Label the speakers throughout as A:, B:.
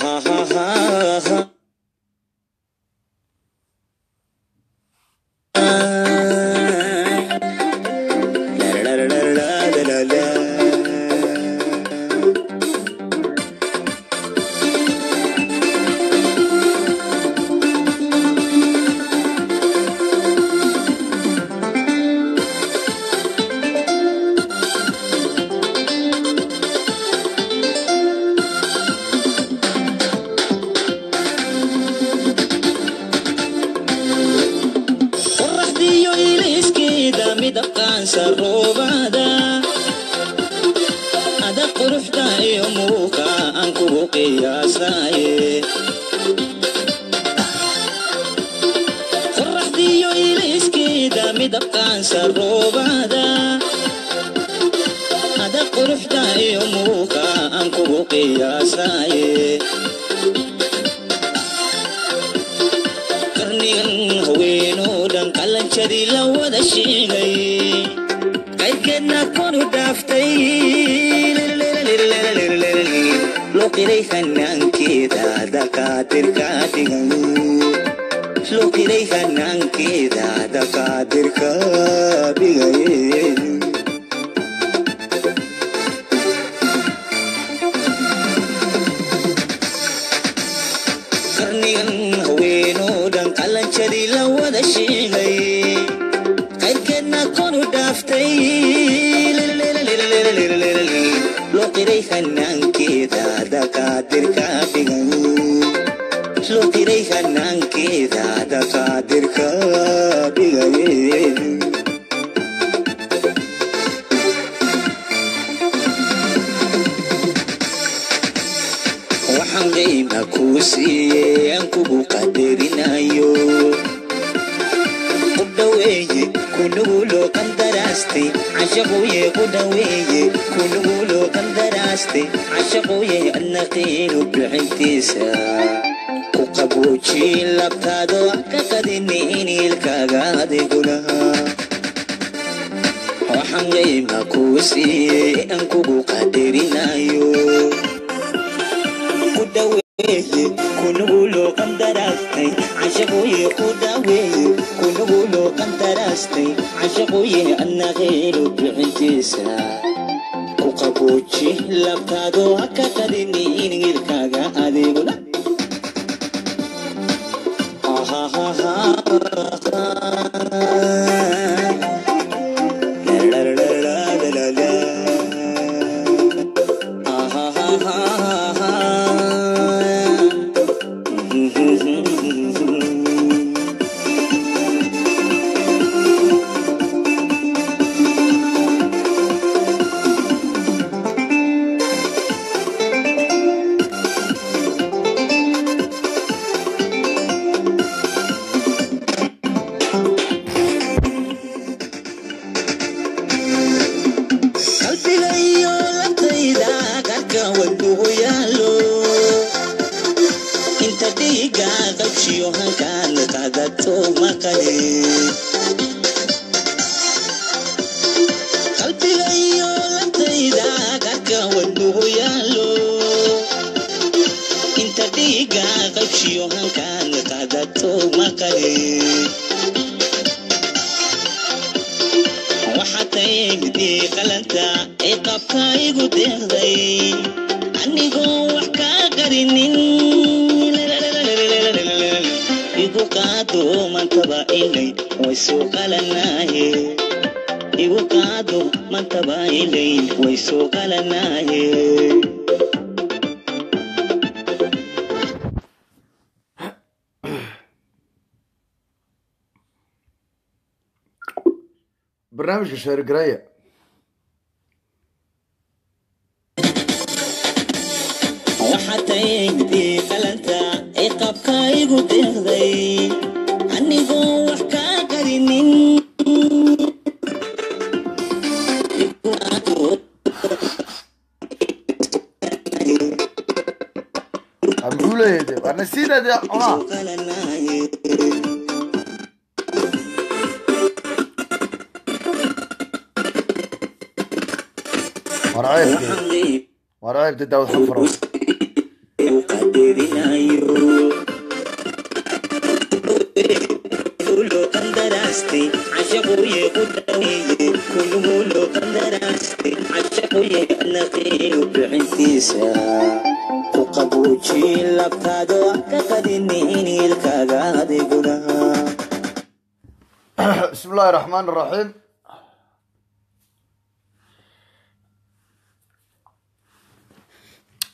A: ha ha ha. loqiray hanaankeeda dhakaadirka dhigan loqiray hanaankeeda dhakaadirka dhigan waxaan qiima kuu siiye aan kugu qadarinayo kudhaweeye kunugulo qandaraastay cashaqu yee ku دراستي عشقوي النقيل بعنتيسا وقبوتي لبتا دوكا قد نيني لكا قاد يقولها وحم جاي ما كوسي انكو قادرين ايو قدوي كنقولو قم دراستي عشقوي قدوي كنقولو قم دراستي عشقوي النقيل Lapado a Catarina
B: barnaamijka sheergaraya
A: muxuu leeyahay
B: de warna siidade cunaa live de Daud Xafro bismillahi raxmaan raxiim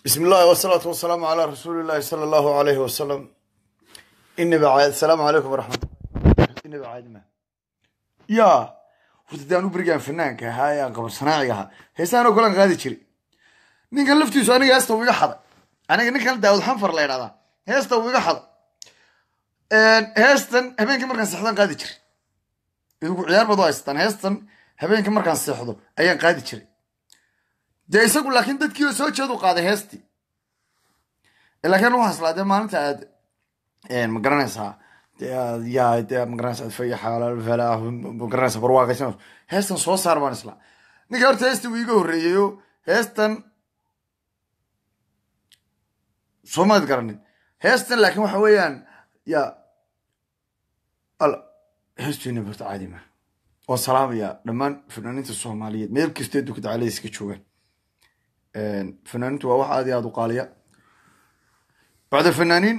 B: بسم الله والصلاة والسلام على رسول الله صلى الله عليه وسلم إن بعد السلام عليكم ورحمة الله إن بعد ما يا وتدان وبرجان فنان كهايا قبر صناعيها هيسانو كلن قاعد يشري نين كلفتي سو أنا جالس توي حدا أنا نين كل داود حنفر لا هذا هيس توي حدا هيستن هبين كمر كان سحدان قاعد يشري يقول عيار بدو هيستن هيستن هبين كمر كان سحدو أيان قاعد يشري dee isagu laakiin dadkiiba soo jeedu qaaday heesti laakiin u haslaa dee maalinta aad eh, magaranaysaa magaranaysa barwaaqaysan heestan soo saar baan islaa ninka horta heestii wuu iga horreeyeyo heestan soomaad garanin heestan laakiin waxa weeyaan ya heesteyna barta caadi ma oo salaamaya dhammaan fanaaniinta soomaaliyeed meel kastee dukada calahiska joogaan fanaaniintu waa wax aad iyo aad u qaaliya bacd fanaaniin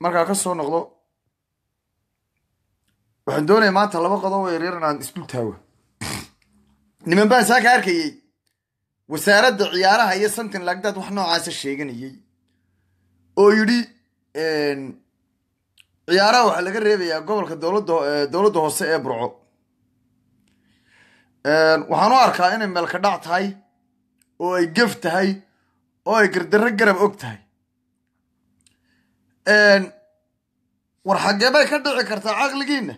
B: markaa ka soo noqdo waxaan doonaya maanta laba qodob oo yaryar inaan isdul taago niman baan saa ka arkayey wasaaradda ciyaaraha iyo santin lagdad wax noocaasa sheeganayay oo yidhi ciyaaraha waxaa laga reebayaa gobolka dowladda hoose ee burco waxaan u arkaa inay meelka dhac tahay oo ay gef tahay oo ay gardarro garab og tahay war xaggee bay ka dhici kartaa caqligiinna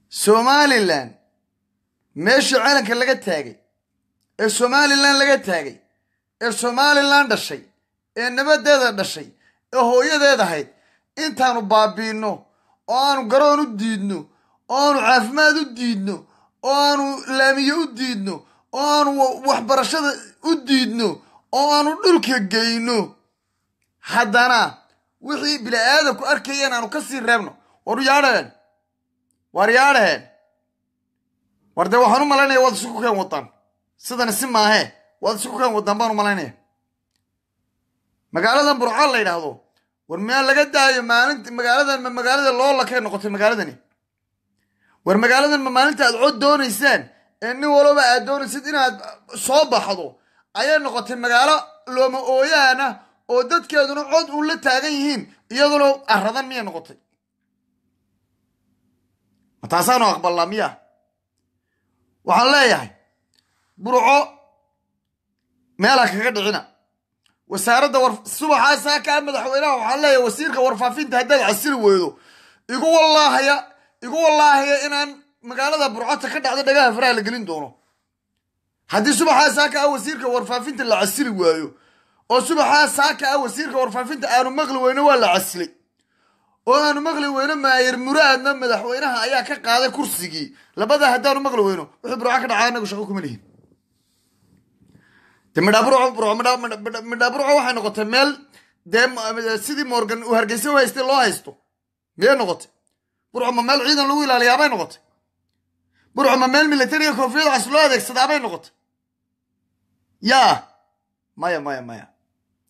B: somalilan meeshii calanka laga taagay ee somalilan laga taagay ee somalilan dhashay ee nabaddeeda dhashay ee hooyadeed ahayd intaanu baabiinno oo aanu garoon u diidno oo aanu caafimaad u diidno oo aanu laamiye u diidno oo aanu waxbarashada u diidno oo aanu dhulka geyno haddana wixii bini aadamku arkayeen aanu kasii reebno waru yaadhaheen waar yaadhaheen war dee waxaan u malaynaya waad isku keen waddaan sidana si maahe waad isu keen waddaan baan u malaynaya magaaladan burcaal la yidhaahdo war miyaa laga daayo maalinta magaaladan ma magaalada loo lakay noqotay magaaladani war magaaladan ma maalinta aad cod doonaysaan nin walaba aad doonaysid inaad soo baxdo ayay noqotay magaalo looma ooyaana oo dadkeeduna cod uun la taagan yihiin iyaduna aradan miyay noqotay ma taasaanu aqbalnaa miya waxaan leeyahay burco meelha kaga dhicina wasaaradda subaxaasaa kaa madaxweynaha waxaan leeyahay wasiirka warfaafinta haddaad casili weydo igu wallaahaya igu wallaahaya inaan magaalada burcota ka dhacda dhagaha faraha la gelin doono haddii subaxaa saaka ah wasiirka warfaafinta la casili waayo oo subaxaa saaka ah wasiirka warfaafinta aanu maqli weyno waa la casilay oo aanu maqli weyno maayir muraadna madaxweynaha ayaa ka qaaday kursigii labada haddaanu maqli weyno wixii burco ka dhacaa inagu shaqo kuma lihin de waxay noqotay meel dee sidii morgan uu hargeysa u haystay loo haysto miyay noqotay burco meel ciidan lagu ilaaliyaabay noqotay burcuma meel milatariga koonfuriyada cas loo adeegsadaa bay noqotay yaa maya maya maya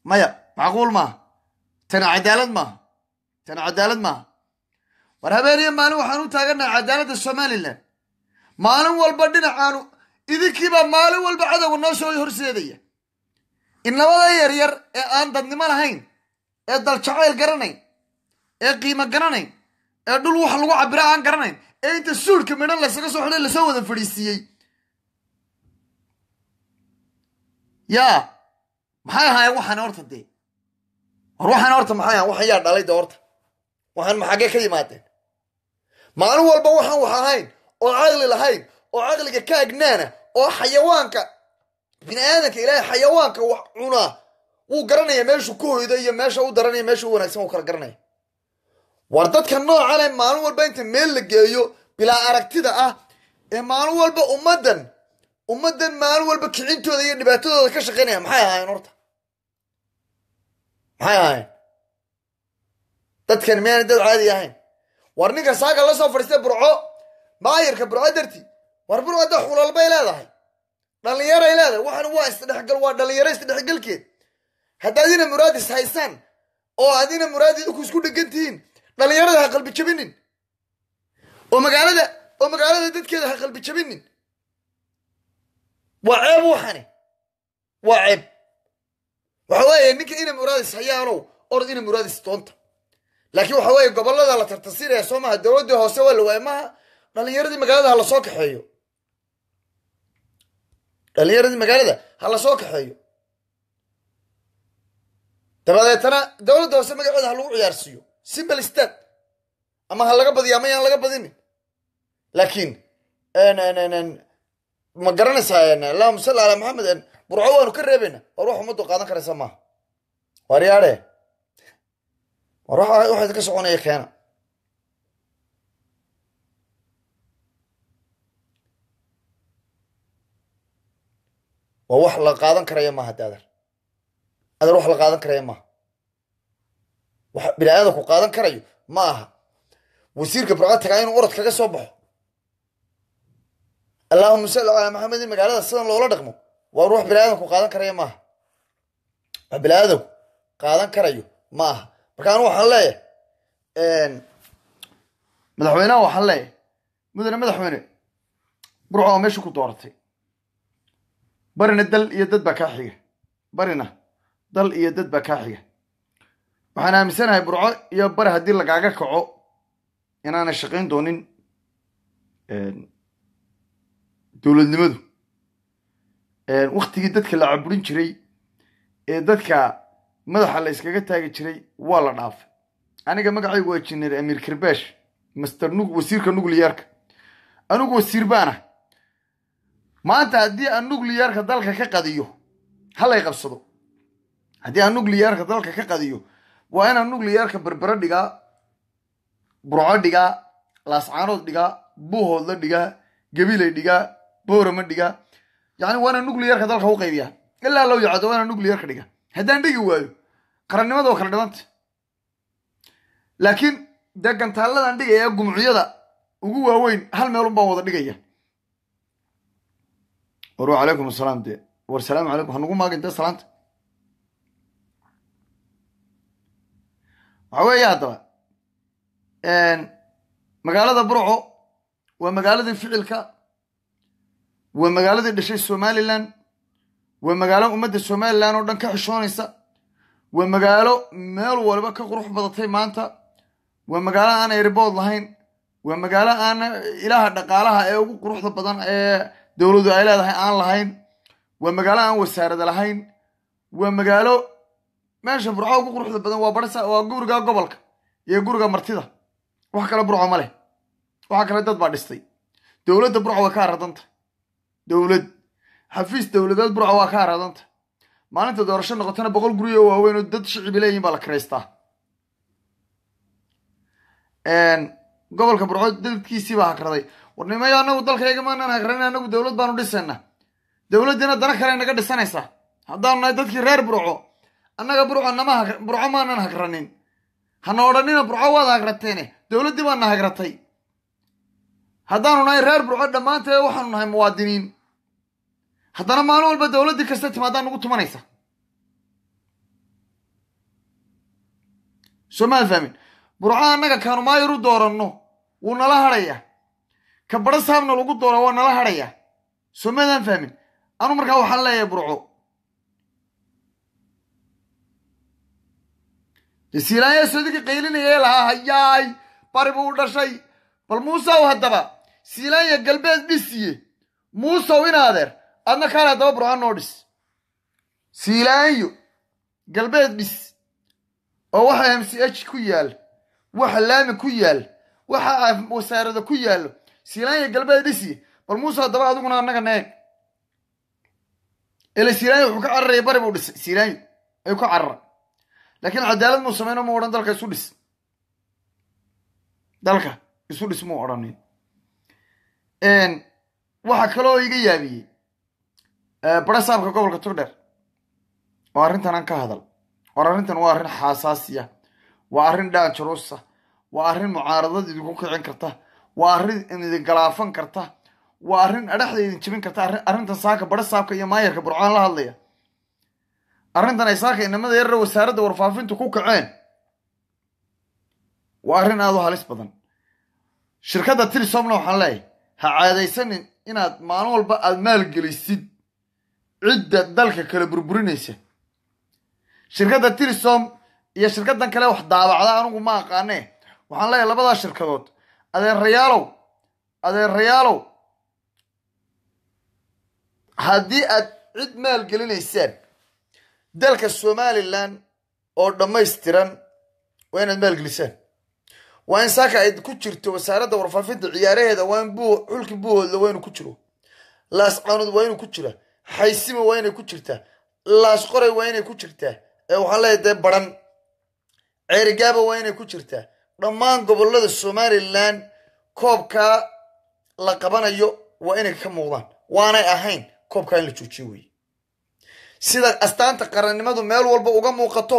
B: maya macquul maaha tana cadaalad maaha tana cadaalad maaha war habeeniya maalin waxaan u taagannahay cadaaladda somalilan maalin walba dhinacaanu idinkiibaa maalin walba cadowga noo soo horseedaya in labada yaryar ee aan dadnimo lahayn ee dal jacayl garanayn ee qiimo garanayn ee dhul wax lagu cabira aan garanayn ee inta suulka midhan lasaga soo xidhay lasoo wada fadhiisiiyey yaa maxay ahaayeen waxaan horta dee war waxaan horta maxay ahayen waxaan yaa dhalay de horta waxaan maxagee ka yimaadeen maalin walba waxaan wax ahayn oo caqli lahayn oo caqliga ka agnaana oo xayawaanka bini aadamka ilaahay xayawaanka wax cunaa wuu garanayaa meeshuu ku hoydo iyo meesha u daranaya meesha u wanaagsan u kala garanaya war dadka noocane maalin walba inta meel la geeyo bilaa aragtida ah ee maalin walba ummaddan ummaddan maalin walba kicintooda iyo dhibaatadooda ka shaqaynaya maxay ahaayeen horta maxay ahaayeen dadkan miyaanay dad caadi ahayn war ninka saaga la soo fadhiistay burco maayirka burco darti war burco da xulal leedahay dhallinyaray leedahay waxaan waa isdhexgal waa dhallinyaro isdhexgalkeed hadda adina muraad haysaan oo adina muraadid ku isku dhegantihiin dhalinyarada ha qalbi jabinin oo magaalada oo magaalada dadkeeda ha qalbi jabinin waa ceeb waxani waa ceeb waxa weeye ninka ina muraadis hayaanow orod ina muraadis doonta laakiin waxa weeye gobollada la tartasinaya soo maha dowladdii hoose waa la waaya maha dhalinyaradii magaalada ha lasoo kaxeeyo dhalinyaradii magaalada ha lasoo kaxeeyo dabadeetana dowladda hoose magaceeda ha lagu ciyaarsiiyo simple stat ama ha laga badiya ama yaan laga badini laakiin ma garanaysaa allahuma salli ala maxamed burco waanu ka reebayna war wax ummaddu qaadan karaysa maaha war yaadhe war waxa ka soconaya keena waa wax la qaadan karaya maaha daadar adar wax la qaadan karaya maaha biniaadamku qaadan karayo ma aha wasiirka barqada tagaa inuu orod kaga soo baxo allahuma salli calaa maxamedin magaalada sidan loola dhaqmo waa ruux biniaadamku qaadan karayo maaha wax biniaadamku qaadan karayo ma aha marka anu waxaan leeyahay madaxweyneha waxaan leeyahay mudane madaxweyne burcoo meesha ku doortay barina dal iyo dad baa kaa xiga barina dal iyo dad baa kaa xiga waxaan aaminsanahay burco iyo bare haddii lagaaga kaco inaanay shaqayn doonin dowladnimadu waktigii dadka la caburin jiray ee dadka madaxa la yskaga taagi jiray waa la dhaafay aniga magacaygu waa jineer amiir kirbesh master wasiirka nucliyaarka anigu wasiir baana maanta haddii aan nucliyaarka dalka ka qadiyo halay qabsado haddii aan nucliyaarka dalka ka qadiyo waa inaan nuclearka berbera dhigaa burco dhigaa laascaanood dhigaa buuhoodla dhigaa gabiley dhigaa boorama dhigaa yani waa inaan nuclearka dalka u qaybiyaa ilaa low yacdo waa inaan nuclearka dhiga haddaan dhigi waayo qarannimada kala dhimanta laakiin dee gantaalladan dhigaya gumcuyada ugu waaweyn hal meel unbaan wada dhigaya war alaykum asalaam dee war salaamu calaykum ha nugu intee salaanta waxa weeye haddaba magaalada burco waa magaaladii ficilka waa magaaladii dhashay somalilan waa magaalo ummadda somalilan oo dhan ka xishoonaysa waa magaalo meel waliba ka qurux badatay maanta waa magaalo aan airbood lahayn waa magaalo aan eh, ilaaha dhaqaalaha ee ugu quruxda badan ee dowladdu ay leedahay aan lahayn waa magaalo aan wasaarada lahayn waa magaalo meesha burca ugu quruxda badan waa bas waa guriga gobolka iyo guriga martida wax kale burco ma leh waxa kale dad baa dhistay dowladda burca waa ka aradanta dowlad xafiis dowladeed burca waa ka aradanta maalinta doorasho noqotana boqol guri oo waaweyn oo dad shicibi leeyihin baa la kiraystaa gobolka burco dadkiisiibaa hakraday warnimaya anagu dalkayga maanaan hakranin anagu dowlad baanu dhisayna dowladdina dana kale inaga dhisanaysaa haddaanu nahay dadkii reer burco annaga burco nama burco maanan hagranin hana odhanina burco waad hagrateene dowladdii baa hagratay haddaanu nahay reer burco dhammaantae waxaanu nahay muwaadiniin haddana maalin walba dowladdii kasta timaadaa nagu tumanaysa soo maa fahmin burco annaga kaanu maayaru dooranno wuu nala hadhayaa ka badrhasaabna lagu doora waa nala hadhayaa soo maadaan fahmin anu markaa waxaan leeyahay burco jasiilaan sodika soodigii lahaa hayaay bari buu dhashay bal muusaw haddaba siilaanya galbeed dhisiye muusaw inaadeer adna kaale haddaba burhaan dhis siilaanyo galbeed dhis oo waxa mch ku yaal waxa laami ku yaal waxa wasaarada ku yaallo siilaanya galbeed dhisiye bal muusa haddaba adiguna annaga neeg ele siilaanyo wuxuu ka cararaya bari buu dhisay siilaanyo ayuu ka carara lakiin cadaalad muu samayno mu odhan dalka isu dhis dalka isu dhis muu odhanin waxa kaloo iga yaabiyey bare saabka gobolka togdheer oo arrintan aan ka hadal war arrintan waa arrin xasaasiya waa arrin dhaajaruusa waa arrin mucaaradad idinku kicin karta waa arrin idin galaafan karta waa arrin adhaxda idin jebin karta arrintan saaka bare saabka iyo maayarka burcaan la hadlaya arrintan ay saaka inamada yarara wasaaradda warfaafintu ku kaceen waa arrin aad u halis badan shirkadda tilisomna waxaan leeyahay ha caadaysanin inaad maalin walba aada maalgelisid cidda dalka kala burburinaysa shirkadda tilisom iyo shirkaddan kale wax daabacda anigu ma aqaane waxaan leeyahay labadaa shirkadood adeerayaalow adeerayaalow haddii aad cid maalgelinaysaan dalka somalilan oo dhammaystiran waa inaad maalgelisaan waa in saaka ay ku jirto wasaaradda warfaafinta ciyaaraheeda waa in buu xulki buuhoodla waa inuu ku jiro laas canud waa inuu ku jira xaysima waa inay ku jirtaa laas qoray waa inay ku jirtaa ee waxaan leeyahay dee baran ceerigaaba waa inay ku jirtaa dhammaan gobolada somalilan koobkaa la qabanayo waa inay ka muuqdaan waanay ahayn koobkaa in la joojiyo weeye sida astaanta qarannimadu meel walba uga muuqato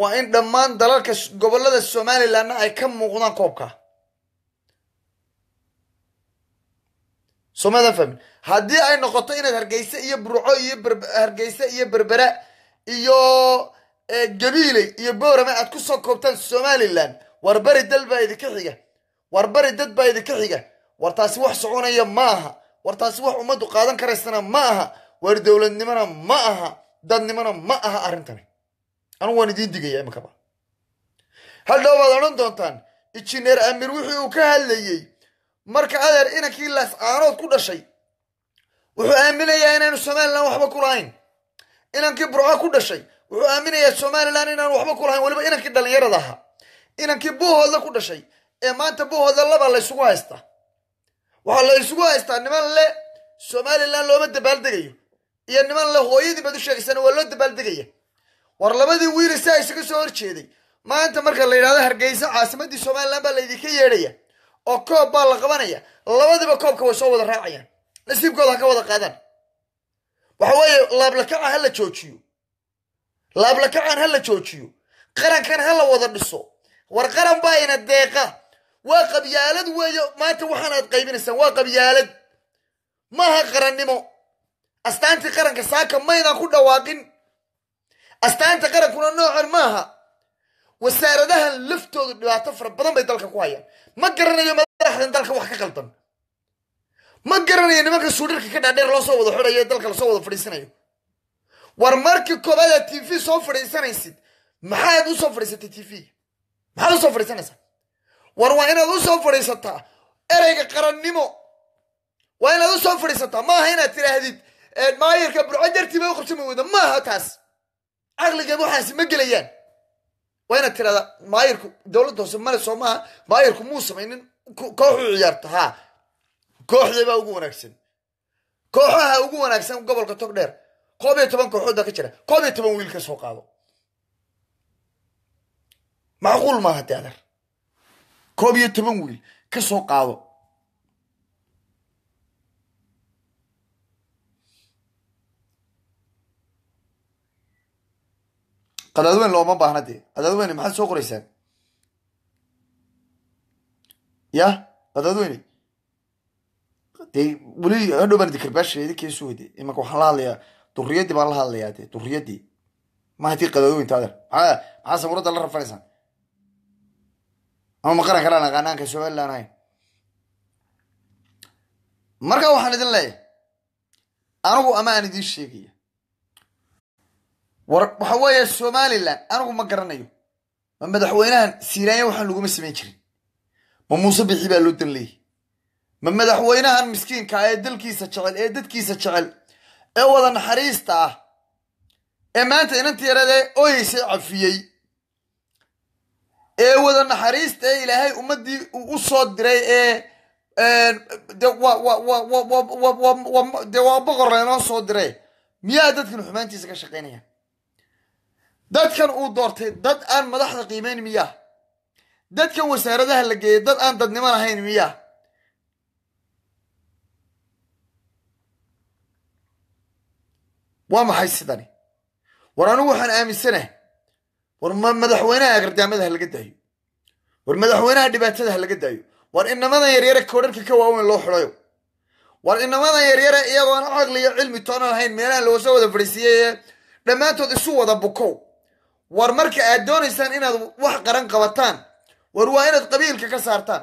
B: waa in dhammaan dalalka gobollada somalilanna ay ka muuqdaan koobka somadan fahmin haddii ay noqoto inaad hargeyse iyo burco iyo hargeyse iyo berbera iyo eh, gabiiley iyo boorame aad ku soo koobtaan somalilan war bari dal baa idinka xiga war bari dad baa idinka xiga war taasi wax soconaya ma aha war taasi wax ummaddu qaadan karaysana ma aha waar dowladnimona ma aha dadnimona ma aha arintani anugu waan idiin digaya imikaba hadhow baad odhan doontaan injineer amir wixii uu ka hadlayey marka adeer inankii laascaanood ku dhashay wuxuu aaminayaa inaanu somalilan waxba kulahayn inankii burco ku dhashay wuxuu aaminayaa somalilan inaanu waxba kulahayn lahayn weliba inankii dhallinyarada ahaa inankii buuhoodla ku dhashay ee maanta buuhoodla laba laysugu haystaa waxaa la isugu haystaa niman le somalilan looma dabaaldegayo iyo niman le hooyadii baad u sheegaysana waa loo dabaaldegaya war labadii wiile saa isaga soo horjeeday maanta marka la yidhahdo hargeysa caasimadii somalilan baa laydinka yeedhaya oo koob baa la qabanaya labadiiba koobka way soo wada raacayaan nasiibkooda ha ka wada qaadaan waxa weeye laablakaca ha la joojiyo laablakacaan ha la joojiyo qarankan ha la wada dhiso war qaran baa ina deeqa waa qabyaalad weeyo maanta waxaanaad qaybinaysaan waa qabyaalad maaha qarannimo astaantii qaranka saaka maydan ku dhawaaqin astaanta qarankuna noocan maaha wasaaradahan laftooda dhibaato fara badan bay dalka ku hayaan ma garanayo madaxdan dalka wax ka qaldan ma garanayo nimanka suudharka ka dhaadheer loo soo wada xorayo dalka lasoo wada fadhiisanayo war markii koobaad aad t v soo fadhiisanaysid maxaad usoo fadhiisatay t v maxaad usoo fadhiisanaysaa war waa inaad usoo fadhiisataa ereyga qarannimo waa inaad usoo fadhiisataa maaha inaad tidhaahdid maayarka burco dartiiba u qabsami weyda maaha taas caqligeeda waxaas ma gelayaan waa inaad tirahda maayarku dowladda hoose male soo maaha maayarku muu samaynin kooxu ciyaarto haa kooxdeebaa ugu wanaagsan kooxaha ugu wanaagsan gobolka tog dheer koob iyo toban kooxooda ka jira koob iyo toban wiil ka soo qaado macquul maaha de koob iyo toban wiil ka soo qaado qadaadweyn looma baahna dee qadaadweyne maxaad soo qoraysaan yah qadaadweyne de weli hadhow baan dikarbaasha idinkaa soo imanka waxaan la hadlayaa duriyadii baan la hadlayaa dee duriyadii mahatii qadaadweynta adeer maxaa maxaa sawiradda la rafanaysaan ama ma qaranka dhaan aqaanaanka somalilan ahayn marka waxaan idin leeyahay anigu ama aan idiin sheegaya war waxa weeye somalilan anigu ma garanayo ma madaxweynahan siranya waxaan laguma samayn jirin ma muuse bixi baa loo dan leeyay ma madaxweynahan miskiinkaa ee dalkiisa jecel ee dadkiisa jecel ee wada naxariista ah ee maanta inanti yaradee ooyeysay cafiyey ee wada naxariista ee ilaahay ummaddii u soo diray ee dee waa boqorna inoo soo diray miyaa dadkan xumaantiisa ka shaqaynaya dadkan uu doortay dad aan madaxda qiimayn miyaa dadkan wasaaradaha la geeyay dad aan dadnimo lahayn miya waa maxay sidani war anugu waxaan aaminsanahay war madaxweynaha agardaamadaha laga daayo war madaxweynaha dhibaatadaha laga daayo war inamadan yaryare koodharka ka waaweyn loo xidhayo war inamadan yaryare iyadoona caqli cilmi toona lahayn meelahan lawasa wada fadhiisiiyay dhammaantood isu wada bukow war marka aad doonaysaan inaad wax qaran qabataan war waa inaad qabiilka ka saartaan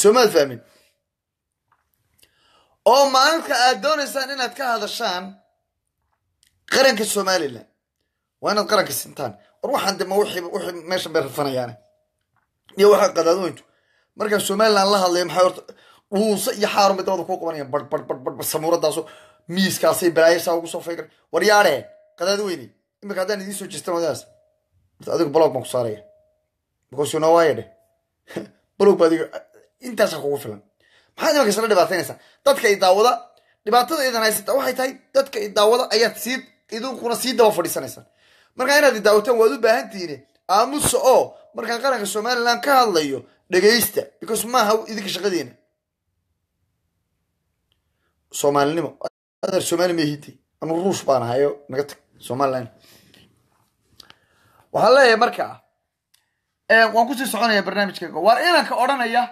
B: soomaad fahmin oo maalinka aad doonaysaan inaad ka hadashaan qaranka somalilan waa inaad qaranka sintaan war waxaan de ma wixii meesha bay rafanayaane iyo waxaa qadaadooyintu markaan somalilan la hadlaya maxay orta dhuunso iyo xaarunbay dabada kuu qabanayaan bar bar miiskaasay balaayasa ugu soo feegan war yaadhe qadaadi weyne iminka haddaan idiin soo jeestan odadaas horta balog baan ku saaraya because you know why dhe balog ba adiga intaasa kugu filan maxaad imanka isla dhibaataynaysaa dadka i daawada dhibaatada idan haysata waxay tahay dadka i daawada ayaad sii idinkuna sii daba fadhiisanaysaan markaa inaad i waad u baahan tihiine aamusa oo markaan qaranka somalilan ka hadlayo dhegaysta because maaha idinka shaqadeena soomaalinimo adeer somaali mahiti anu ruush baan ahayo naga tag somalilan waxaan leeyahay markaa waan kusii soconaya barnaamijkayga waar inanka odhanaya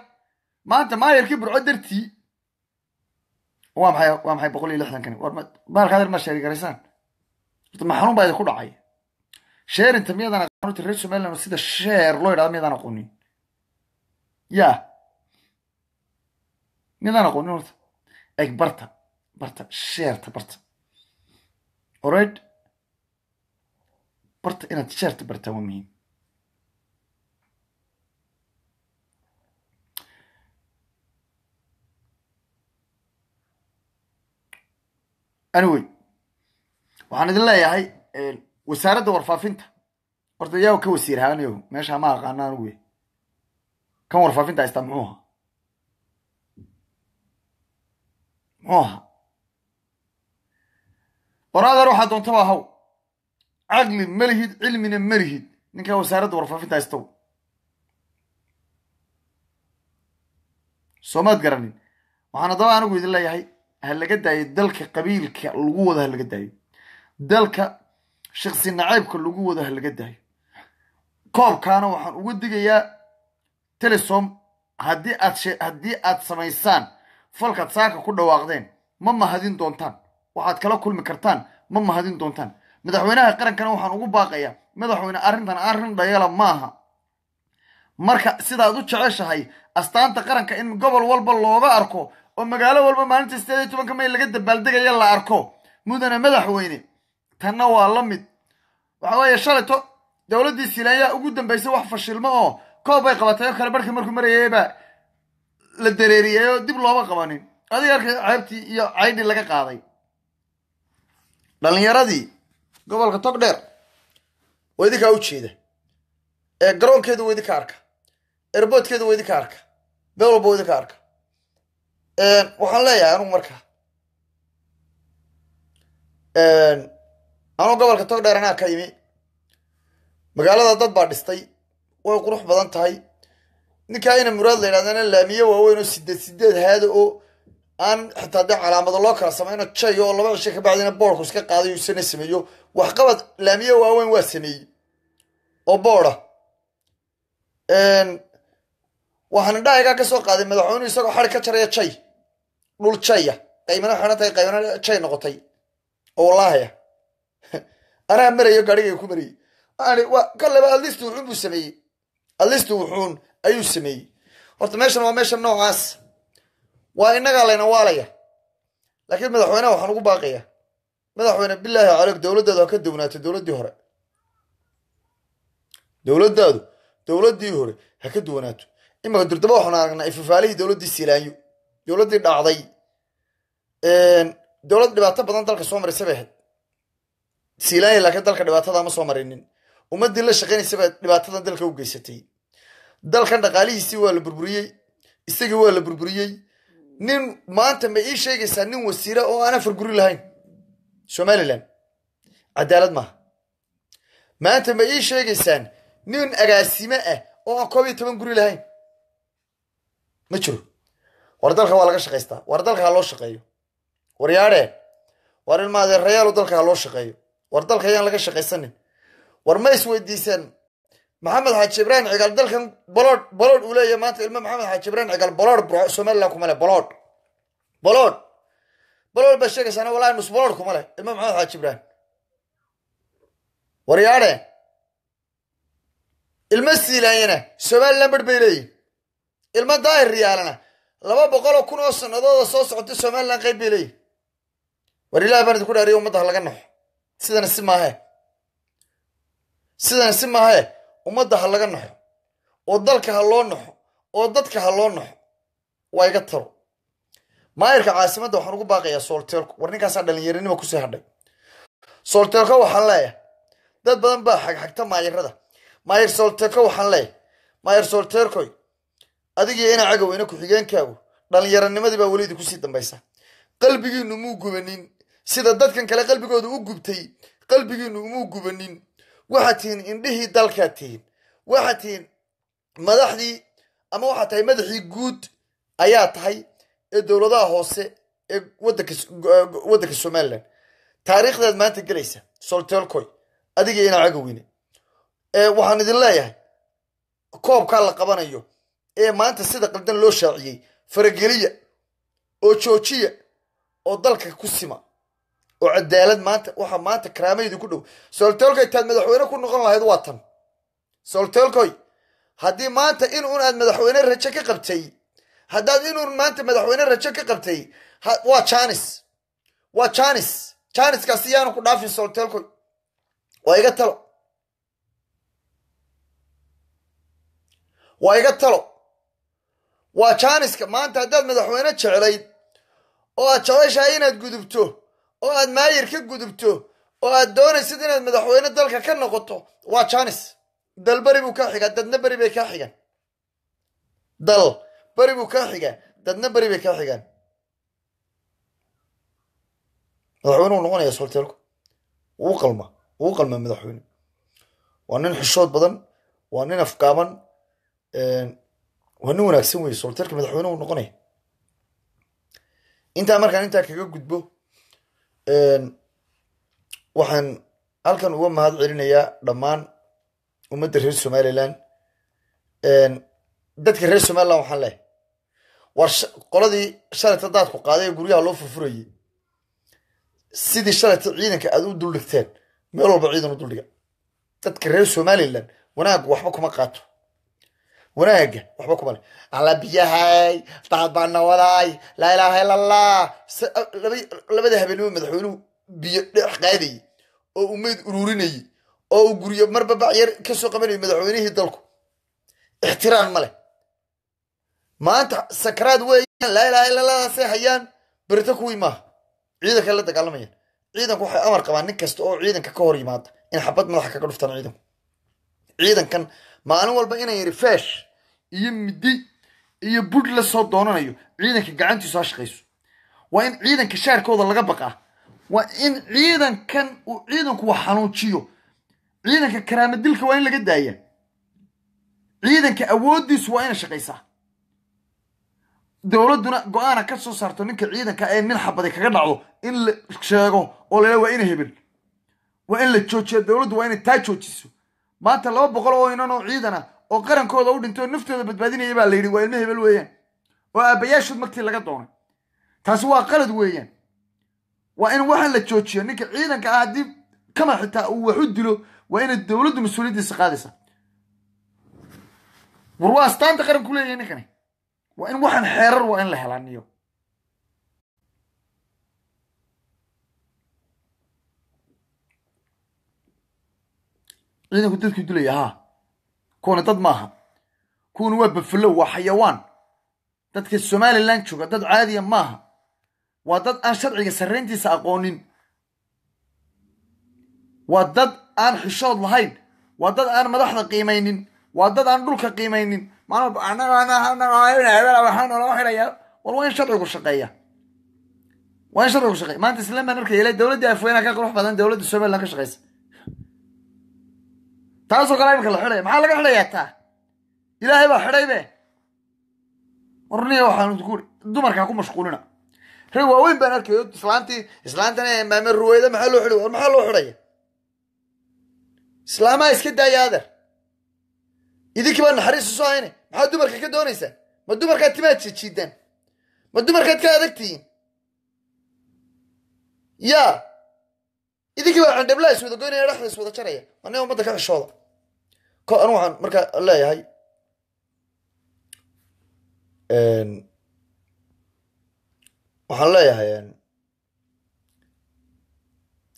B: maanta maayarkii burco dartii wa maay waa maxay boqol iyo lixdankani maalka adeer maa sheeri garaysaan horta ma xanuun baa idinku dhacay sheerinta miyadaan aqoon reer somaliland sida sheer loo yidhahdo miyadaan aqoonin ya miyadaan aqoonin horta like barta barta sheerta barta orid barta inaad sheerta bartaa waa muhiim anyway waxaan idin leeyahay eh, wasaaradda warfaafinta horta yaa ka wasiir ahaanayo meesha ma aqaana anugu kan warfaafinta haystaa muxuuha muu aha baraadan waxaa doontaba haw caqli ma cilmina malihid lihid ninkaa wasaaradda warfaafinta haystow maad garanin waxaan haddaba anigu idin leeyahay ha laga daayo dalka qabiilka lagu wado halaga laga daayo dalka shaksi nacaybka lagu wado halaga daayo koobkaana waxaan uga digayaa telesom haddii aad haddii aad samaysaan falkaad saarka ku dhawaaqdeen ma mahadin doontaan waxaad kala kulmi kartaan ma mahadin doontaan madaxweynaha qarankana waxaan ugu baaqayaa madaxweyne arrintan arrin dhayala maaha marka sidaad u jeceshahay astaanta qaranka in gobol walba looga arko oo magaalo walba maalinta sideed iyo tobanka may laga dabaaldegaya la arko mudane madaxweyne tanna waa la mid waxa weeye shalayto dowladdii silayaa ugu dambaysay wax fashilmo oo koob bay qabatay oo kale barhkii markuu marayeybaa la dareeriyayoo dib looma qabanin adiga arka ceebtii iyo caydhi laga qaaday dhallinyaradii gobolka togdheer waa idinkaa u jeeda ee garoonkeedu waa idinka arka erboodkeedu waa idinka arka beel walba waa idinka arka waxaan leeyahay anugu markaa anugu gobolka togdheer anaa ka yimi magaalada dad baa dhistay way qurux badan tahay ninkaa ina muraad la yidhahdana laamiye waaweyn oo sideed sideed haada oo aan xitaa dee calaamado loo kala samayno jayo oo laba cisho ka bacdina boorku iska qaadayo isana sameeyo waxqabad laamiye waaweyn waa sameeyey oo boora waxaan indhahagaa ka soo qaaday madaxweynuhu isagoo xari ka jaraya jay dhul jaya qaymana xidhan tahay qaymana jay noqotay oo walaahaya anaa marayo gaadhigay ku marayey kalle ba adlistu wuxuun buu sameeyey adlistu wuxuun ayuu sameeyey horta meeshan waa meesha noocaas waa inagaa layna waalaya laakiin madaxweyneha waxaan ugu baaqaya madaxweyne bilaahi caleyk dowladdaadu ha ka downaato dowladdii hore dowladdaadu dowladdii hore ha ka duwanaato imaka durdaba waxaan aragnaa ifafaalihii dowladdii silaanyo dowladdii dhacday dowlad dhibaato badan dalka soo marisa bay ahayd silaanya laakiin dalka dhibaatada soo marinin ummaddii la shaqaynaysa baa dhibaatadan dalka u geysatay dalkan dhaqaalihiisii waa la burburiyey isagii waa la burburiyey nin maanta ma ii sheegaysaa nin wasiira oo aan afar guri lahayn somalilan cadaalad maaha maanta ma ii sheegaysaan nin agaasime ah oo aan koob iyo toban guri lahayn ma jiro war dalka waa laga shaqaystaa war dalka ha loo shaqeeyo war yaadhee war in rayaalu dalka ha loo shaqeeyo war dalka ayaan laga shaqaysanin war ma isweydiiseen maxamed xaaji ibrahim cigaal dalkan bolodh bolodh uu leeyahy maanta ilmo maxamed xaaji ibrahim cigaal bolodh somaliland kuma leh bolodh bolodh bolodh baa sheegaysaana wallahi nus bolodh kuma leh ilmo maxamed xaaji ibrahim waryaadhe ilmo siilaayana somaliland barh bay leeyihin ilmo daahir riyaalana laba boqoloo kun oo sannadooda soo socotay somaliland qayb bay leeyihin war ilahi baan idin ku dhaariya ummadda ha laga naxo sidana si maahee sidana si maahee ummadda ha laga naxo oo dalka ha loo naxo oo dadka ha loo naxo waa iga taro maayirka caasimadda waxaan ugu baaqayaa soolteelko war ninkaasaa dhallinyaranima kusii hadhay soolteelko waxaan leeyahay dad badan baa xagxagta maayirada maayir soolteelko waxaan leeyahay maayir soolteelkoy adigii ina cagow ku-xigeenkaagu dhallinyarannimadii baa welidi kusii dambaysa qalbigiinnu muu gubanin sida dadkan kale qalbigooda u gubtay qalbigiinu umuu gubanin waxaad tihiin indhihii dalkaad tihiin waxaad tihiin madaxdii ama waxaad tahay madaxii guud ayaa tahay ee dowladaha hoose ee wadankawaddanka somalilan taariikhdaad maanta gelaysa soltelcoy adiga inaa cagowine waxaan idin leeyahay koobkaa la qabanayo ee maanta sida qaldan loo shaaciyey farageliya oo joojiya oo dalka ku sima oo cadaalad maanta waxa maanta karaamadaydi ku dhow soolteelkoy taad madaxweyne ku noqon lahayd waa tan soolteelkoy haddii maanta inuun aad madaxweyne raje ka qabtay haddaad inuun maanta madaxweyne raje ka qabtay waa janis waa janis janiskaasi yaanu ku dhaafin soolteelkoy waa iga talo waa iga talo waa janiska maanta haddaad madaxweyne jeclayd oo aad jeceshahay inaad gudubto oo aad maayir ka gudubto oo aad doonaysid inaad madaxweyne dalka ka noqoto waa janis dal beri buu kaa xigaa dadna beri bay kaa xigaan dal beri buu kaa xigaa dadna beri bay kaa xigaan madaxweyne madaxweynuhu noqonaya solteelku wuu qalma wuu qalma madaxweyne waa nin xishood badan waa nin afgaaban waa nin wanaagsan weeye solteelka madaxweynuhu noqonaya intaa markaan intaa kaga gudbo waxaan halkan uga mahad celinayaa dhammaan ummadda reer somalilan dadka reer somaliland waxaan leh war qoladii shalayta daadku qaaday ee guryaha loo furfurayay sidii shalayta ciidanka aada u duldhigteen meel walba ciidan u duldhiga dadka reer somalilan wanaag waxba kuma qaato wanaaga waxba ku bale alla biyahay daad baa nawadaay laa ilaaha ila uh, labada habeenimo madaxweynuhu biyo dhex qaadayay oo umeyd meyd oo uu guryo marba bacyar kasoo qabanayay madaxweynihii dalku ixtiraam ma leh maanta sakraad weyan laa ilaha ila hayaan berito kuwii maaha ciidanka la dagaalamayan ciidanku waxay amar qabaan nin kasta oo ciidanka ka hor yimaada in xabad madaxa kaga dhuftaan ciidanku ciidankan maalin walba inay yidhi feesh iyo midi iyo budh la soo doonanayo ciidanka gacantiisu ha shaqayso waa in ciidanka shaarkooda laga baqaa waa in ciidankan uu ciidanku wax xanuujiyo ciidanka karaama dilka waa in laga daaya ciidanka awooddiisu waa inay shaqaysaa dowladduna go-aana ka soo saarto ninka ciidanka ee nin xabaday kaga dhacdo in la sheego oo lale waa inay hebel waa in la joojiya dowladdu waa inay taa joojiso maanta laba boqol oo inan oo ciidan ah oo qarankooda u dhinto oo naftooda badbaadinaya baa la yidhi waa ilmo hebel weeyaan oo aabayaashood magtii laga doonay taasi waa qalad weeyaan waa in waxaan la joojiyo ninka ciidanka ah haddii kama xitaa uu waxu dilo waa inay dowladdu mas-uuliyaddiisa qaadaysa war waa astaanta qaran ku leeyahay ninkani waa in waxaan xeerar waa in la helaniyo ciidanku dadkii dilaya haa kuwana dad maaha kuwana waa bafalow waa xayawaan dadka somalilan jooga dad caadiya maaha waa dad aan sharciga sarrayntiisa aqoonin waa dad aan xishood lahayn waa dad aan madaxda qiimaynin waa dad aan dhulka qiimaynin war waa in sharcigu shaqeeya waa in sharcigu shaqeeya maanta islamaan arkay dowladda afweynaa ka qurux badan dowladda somalilan ka shaqeysa taasoo kale iminka la xidhaya maxaa laga xidhayaa taa ilaahay baa xidhaybe warniya waxaan idinkuui dumarkaa ku mashquulina rag waaweyn baan arkayo islaantii islaantana maame ruweyda maxaa loo xidhay war maxaa loo xidhaya islaamaa iska daaya adeer idinkii baa naxariis isu hayne maxaa dumarka ka doonaysaa ma dumarkaa timaad jijiidaan ma dumarkaad ka adag tihiin yaa idinkii baa candhablaa iswada goynaya dhexda iswada jaraya waa nin ummadda ka xishooda an waxaan markaa leeyahay waxaan leeyahay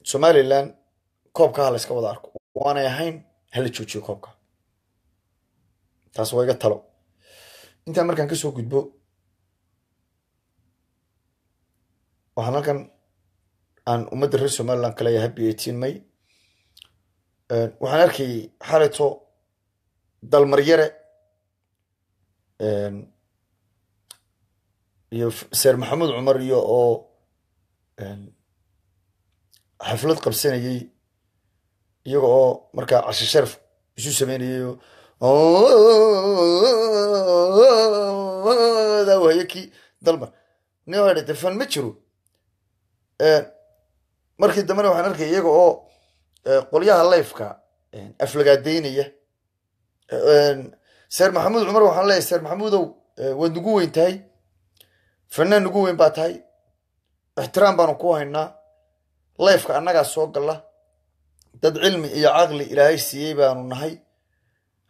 B: somaliland koobka ha la wada arko waanay ahayn hala joojiyo koobka taas waa iga talo intaan markaan kasoo gudbo waxaan halkan aan ummadda reer somaliland ka b eighteen may waxaan arkayay xaleto dalmar yare iyo seer maxamuud cumar iyo oo xaflad qabsanayey iyaga oo markaa cashi isu sameynayay daa wahaye kii dalmar nin waa fan ma jiro markii dambena waxaan arkay iyaga oo eh, qolyaha lifeka aflagaadaynaya seer maxamuud cumar waxaan leeyahay seer maxamuudow eh, waad nugu weyn tahay fanaan nugu weyn baa tahay ixtiraam baanu ku haynaa leefka annagaa soo galla dad cilmi iyo caqli ilaahay siiyey baanu nahay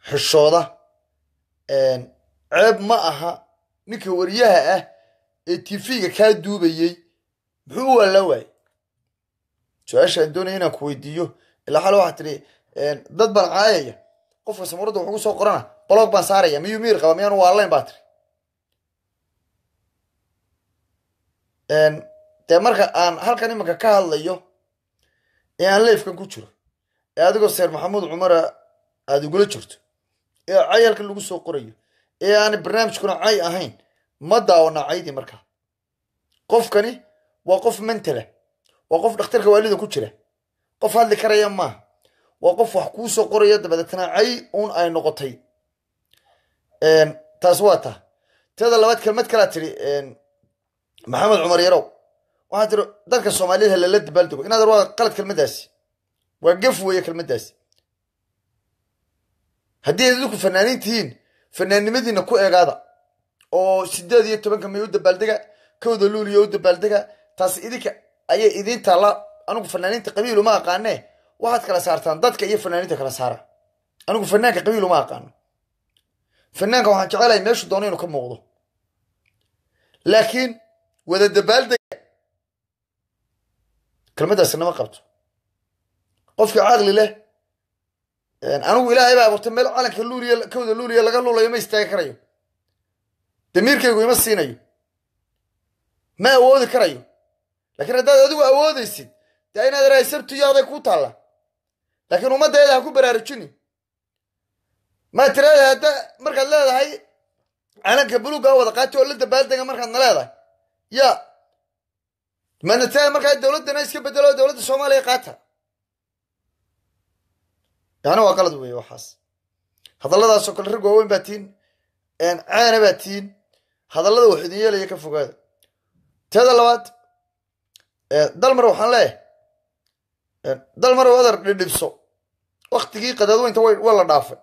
B: xishooda ceeb ma aha ninka wariyaha ah ee ga kaa duubayey muxuu u waallaa waaye su-aashaan doonaya inaan ku weydiiyo ilaa xal waxaa tiri dad baan caayaya qofka samuurada ugu soo qorana boloog baan saaraya miyuu miir qaba miyaanu waalayn baa tiri dee marka aan halkan iminka ka hadlayo ee aan leefkan ku jiro ee adigoo seer maxamuud cumara aad igula jirto ee cay halkan lagu soo qorayo ee aana barnaamijkuna cay ahayn ma daawana caydii markaa qofkani waa qof mantala waa qof dhakhtarka waalida ku jira qof hadli karaya maaha waa qof wax kuusoo qoraya dabadeetna cay un ay noqotay taas waa ta tada labaad kelmad kalaa tidhi maxamed cumar yarow waxaa tiri dadka soomaalida lala dabaaldego inaadar waa qalad kelmaddaasi waa gef weeye kelmaddaasi haddii ay dadku fanaaniin tihiin fanaannimadiina ku eegaada oo sideed iyo tobanka may u dabaaldega kowda luuliya u dabaaldega taas idinka ayay idiintaa la anigu fanaaniinta qabiilu ma aqaanee waxaad kala saartaan dadka iyo fanaaniinta kala saara anigu fanaanka qabiil uma aqaano fanaanka waxaan jecelahay meeshu doono inuu ka muuqdo laakiin wada dabaaldega kelmaddaasi nama qabto qofkii caqli leh anigu ilaahay baa abuurtay meel calanka luuliya ka wada luuliya laga lulayo ma istaagi karayo damiirkaygu ima siinayo ma awoodi karayo laakiin haddaad adigu awoodaysid dee inaad rahay sabtu aday kuu taalla laakiin ummaddeeda ha ku baraarujini maa tiraada hadda markaad leedahay calanka buluuga wada qaati oo la dabaaldega markaadna leedahay ya manata markaa dowladdana iska bedelo oo dowladda soomaaliya qaata yani waa qalad weeye waxaas hadalladaasoo kale rag waaweyn baa tiin caana baa tiin hadallada wax idin yeelaya ka fogaada teeda labaad dalmar waxaan leeyahay dal mar adar dhidhibso waktigii qadadweynta waa la dhaafay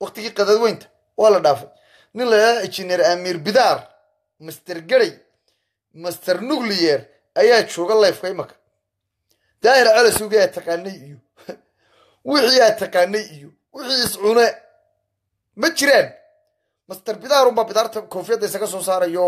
B: waktigii qadadweynta waa la dhaafay nin ladhahda injineer amiir bidaar master garey master nucleyer ayaa jooga layfka imaka daahir colosugi aa taqaanay iyo wixii aa taqaanay iyo wixii iscune ma jiraan master bidaarunbaa bidaarta koofiyadda isaga soo saarayo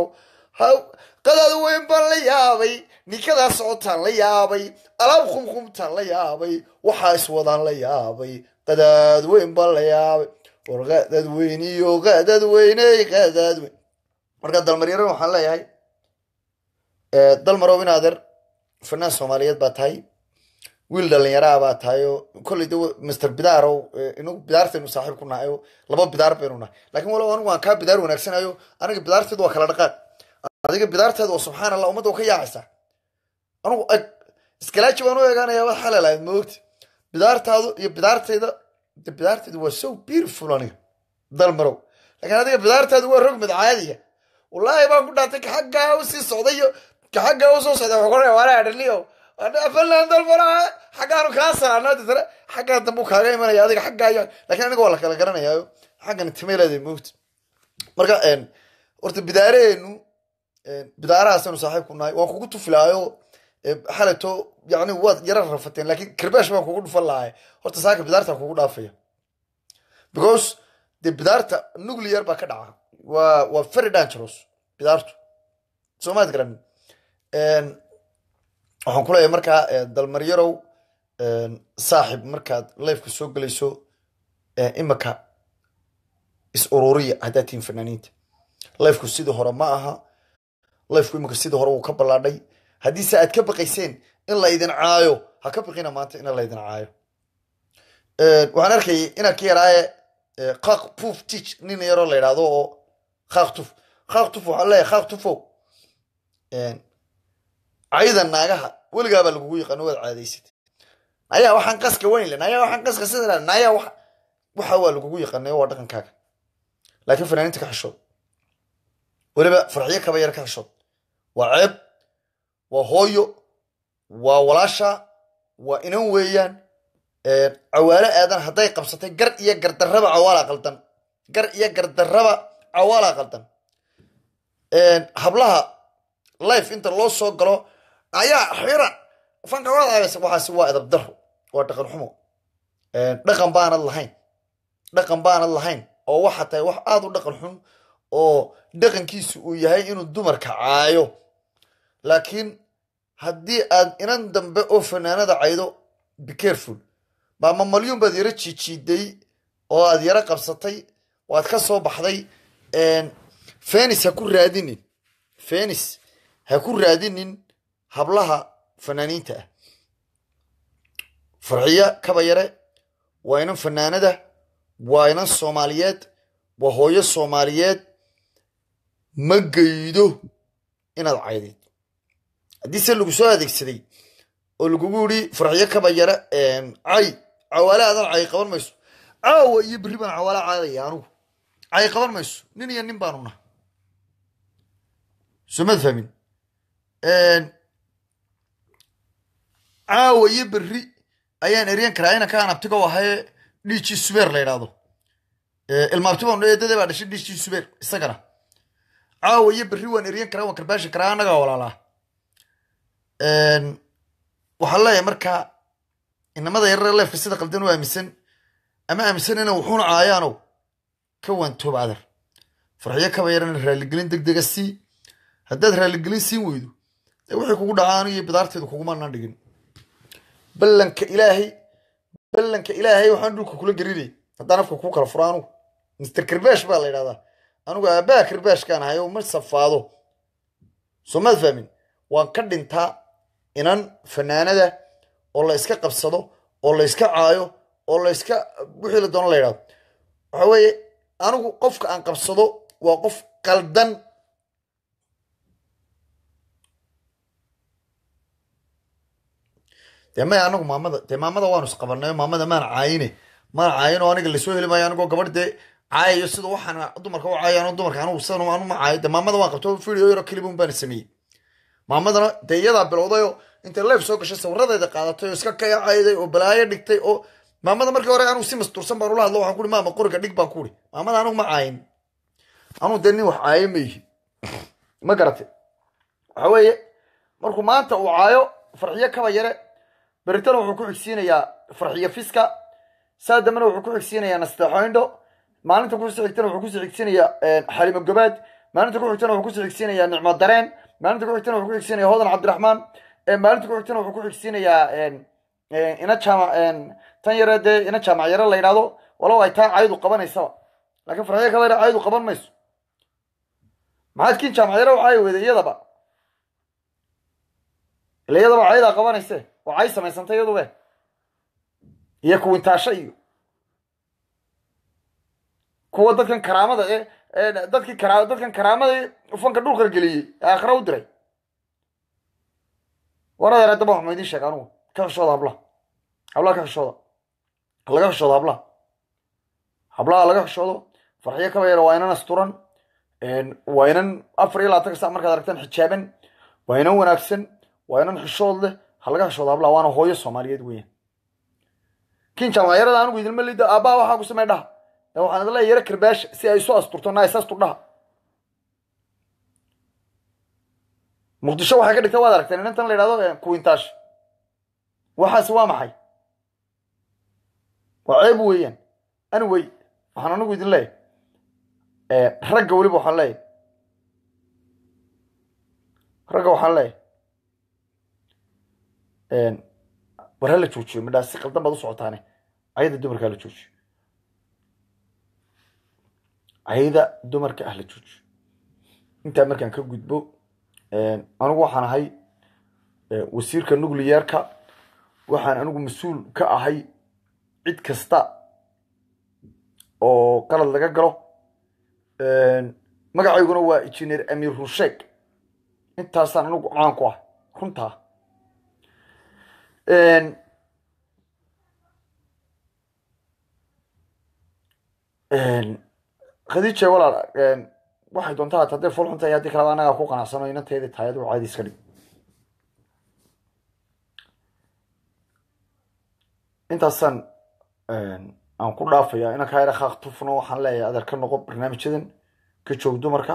B: qadadweyn baan la yaabay ninkadaa socotaan la yaabay alaab qumqumtaan la yaabay waxaa iswadaan la yaabay qadaad weyn baan la yaabay war qadad weyniyo qadad weyney qadaad weyn marka dalmaryaran waxaan leeyahay dalmarow in fanaan soomaaliyeed baa tahay wiil dhalinyaraa baa tahayo kolley de bidaarow inagu bidaartaynu saaxiib ku nahay laba bidaar baynu nahay lakiin walow anigu aan kaa bidaar wanaagsanayo aniga bidaarteedu waa kala dhaqaad adiga bidaarteedu oo subxaana allah ummadda wa ka yaacaysaa anugu eg iskalaaji baan u eegaanaya waad xalal ahayd ma ogti bidaartaadu iyo bidaartayda bidaartaydu waa sow biirful aniga dalmarow laakiin adiga bidaartaadu waa rog caadiya wallaahi baan ku dhaartay kaxaggaa u socdayo kaxaggaa u socday waxuu waanaa dhalio afalan dalmaro xaggaanu kaa salaanaadi xaggaa dambe kaaga imanaya adiga xaggaayo lakiin aniga waa la kala garanayaayo xaggan timeeleeda moogti marka horta bidaaraheennu bidaarahaasaanu saaxiibku nahay waan kugu tufi xaleto yani waad yara rafateen lakin karbash baan kugu dhufan lahay horta saaka bidaarta kugu dhaafaya because de bidaarta nuclear baa ka dhaca wa waa very dangeros bidaartu soomaad garanin waxaan ku markaa dalmaryarow saaxib markaad lifeka soo gelayso imaka is ururiya haddaa tihiin fanaaniinta lifeku sidii hore ma aha lifeku imika sidii hore wuu ka ballaadhay haddiise aad ka baqayseen in laydin caayo ha ka baqina maanta in laydin caayo waxaan arkayay inaan ka yaraaye eh, kaaq puuf tich nin yaroo la ydhahdo oo kaaq tuf waxaa leeyahay kaaq cayda naagaha weligaabaa lagugu yaqaano waad caadaysad nayaa waxaan qaska weynle nayaa waxaan qaska sida nayaa wa waxa waa lagugu yaqaanayo waa dhaqankaaga laakiin fanaaniinta ka xishood weliba farxiyo kaba yar ka xishood waa ceeb waa hooyo waa walaasha waa inan weeyaan cawaalo aadan hadday qabsatay gar iyo gardaraba cawaala qaldan gar iyo gardaraba cawaala qaldan hablaha life inta loo soo galo ayaa xira fanqawaadaas waxaasi waa edab daro waa dhaqan xumo dhaqan baanad lahayn dhaqan baanad lahayn oo waxa tahay wax aada u dhaqan xun oo dhaqankiisu uu yahay inuu dumarka caayo laakiin haddii aad inan dambe oo fanaanada caydo bicareful maama baad yaro jijiiday oo aad yaro qabsatay oo aad ka soo baxday fenis ha ku raadinin fenis ha ku raadinin hablaha fanaaniinta ah farciya kaba yare waa inan fanaanada waa inan soomaaliyeed waa hooyo soomaaliyeed ma geydo inaad caydid haddii se lagu soo adeegsaday oo lagugu iri farxiyo kabayara cay cawaale aadan cay qaban mayso caawa iyo berri baan cawaale caadaya anugu cay qaban mayso nin iyo nin baanu naha somad fahmin caawa iyo berri ayaan eryan karaa ina aan abtigo ahaye dhiijii subeer la yidhaahdo ilmaabti baanu baa dhashay dhiijii subeer isagana caawa iyo berri waan eryan karaa waan karbaashin karaa annagaa walaalaa waxaan leeyahay marka inamada yarare leefka sida qaldan u aaminsan ama aaminsan ina wuxuuna caayaano ka waantoob adar farxiyo kaba yarana raaligelin degdega ah sii haddaad raaligelin siin weydo dee wixii kugu dhacaano iyo bidaarteedu kugumanaan dhigin ballanka ilaahay ballanka ilaahay waxaan dhulka kula gerinay haddaan afka kuu kala furo anugu mister kirbash baa la yidhahdaa anugu aabbaha kirbaashkaan ahay oo ma safaado soo maad fahmin waan ka dhintaa inan fanaanada oo la iska qabsado oo layska caayo oo la iska wixii la doono la yidhahdo waxaa weeye anigu qofka aan qabsado waa qof qaldan dee maya anagu maamada dee maamada waanu isqabanayo maamada maan caayine maan caayinoo aniga lasoo heli maayo anigoo gabadh dee caayayo sida waxaan dumarka u caayo an dumarka anigu sidan anu ma caayo dee maamada waan qabto video yaro kelibun baan sameeyey maamadana dee iyadaa bilowdayoo intay leef soo gashay sawiradeeda qaadatay oo iska kayacayday oo balaayo dhigtay oo maamada markii hore anuu si mastursan baan ula hadlo waxaan kuhi maama qoriga dhig baan kuhi maamada anugu ma caayin anuu dee nin wax caayo maihi ma garate waxa weeye markuu maanta uu caayo farxiyo kaba yare beritana wuxuu ku xigsiinayaa farxiyo fiska saa dambena wuxuu ku xigsiinayaa nasteexoindho maalinta kusixigtana wuxuu kusixigsiinayaa xalimo gobaad maalinta ku xigtana wuxuu kusixigsiinayaa eh, nicmo dareen maalinta ku xigtana wuxuu ku xigsiinaya hodan cabdiraxmaan maalinta ku xigtana wuxuu ku xigsiinayaa ina jaama tan yare dee ina jaamac yare la yidhahdo walow ay taa caydu qabanaysaba laakiin farxiya kabayra caydu qaban mayso maxaadkiin jaamac yare waxay weyda iyadaba ila iyadaba caydaa qabanayse oo cay samaysanta iyadu iyo kuwintaasho iyo kuwa dadkan karaamada ee eh, dadkii karaama dadkan karaamadii fanka dhulka geliyey aakhira u diray warada reeda baan idiin sheega anugu ka xishooda hablaha hablaha ka xishooda laga xishoodo hablaha hablaha laga xishoodo farxiyo kaba yar waa inan asturan waa inan afar iyo labaatan saa markaad aragtaan xijaaban waa inan wanaagsan waa inan xishood leh ha laga xishoodo hablaha waana hooyo soomaaliyeed weeyaan kin jaamaciyarada anigu idilma lido aabaha waxaa ku samey dhaha waxaan idin leeya yaro karbaasha si ay isu asturto naa isaastur dhaha muqdisho waxay ka dhigta waad aragteen inantan la yidhahdo eh, kuwintaash waxaas waa maxay waa ceeb weeyaan anway waxaan anigu idin leeyahay eh, ragga weliba waxaan leeyahay ragga waxaan leeyahay eh, war ha joojiyo midhaa si qaldan baad u socotaane ayada dumarkaa la joojiyo hayada dumarka ahla joog intaa markaan ka gudbo anugu waxaan ahay wasiirka nuclearka waxaan anigu mas-uul ka ahay cid kasta oo qalad laga galo magacayguna waa engineer amir rusheeg intaasaan anugu caan ku ah runtaa khadiije walaal waxay doontaa hadday ful xunta iyo haddii anagaa ku qanacsano inanteedii tahay aduu caadi dhig intaasaan aan ku dhaafaya inanka hayra tufno waxaan leeyahay adeer ka noqo barnaamijyadan ka joog dumarka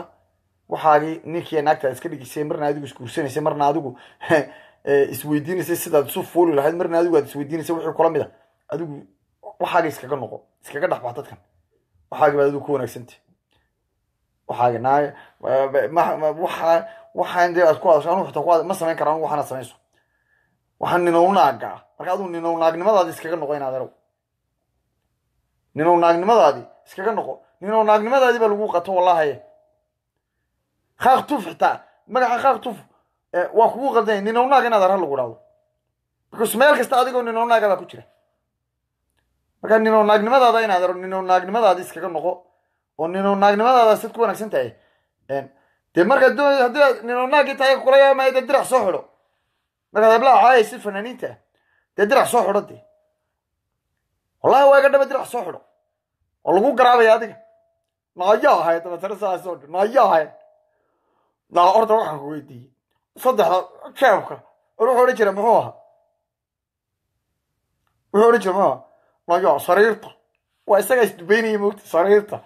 B: waxaagii ninkiiya naagtaad iska dhigisay marna adigu isguursanaysay marna adigu isweydiinaysay sidaad isu fuuli lahayd marna adigu aad isweydiinaysay wixii kula mid a ah. adigu waxaagii iskaga noqo iskaga dhexbax dadkan waxaagii baad adigu ku wanaagsanta waxaagi naay waa waxaan ma samayn kara anugu samayso waxaan ninow naaga marka adu ninow naagnimadaadi iskaga noqo inaad erow ninow naagnimadaadi iskaga noqo ninow naagnimadaadi baa lagu qato wallahaye kaaq tuf xitaa magaca kaaq tuf waa kugu qaldanya ninow naag inaad arha lagu dhahdo because meel kasta adigoo ninow naagadaa ku jira markaa ninow naagnimadaada inaad ninow naagnimadaada iskaga noqo oo ninow naagnimadaada sad ku wanaagsan tahay dee markaa haddii aad ninow naagii tahay kula yaamaya dirac soo xidho markaad hablaha caayaysa fanaaniinta ah dee dirac soo xidho dee wallahi waa dhaba dirac soo xidho oo lagu garaabaya adiga naayaa ahay dabeetana saasoo dhi naayaa ahay naa horta waxaan ku weydiiyey saddexda keebka wuxuu odhan jira muxuu ahaa wuxuu odhan jira muxuu ahaa magaco sariirta waa isagaa isdubeynaya moogta sariirta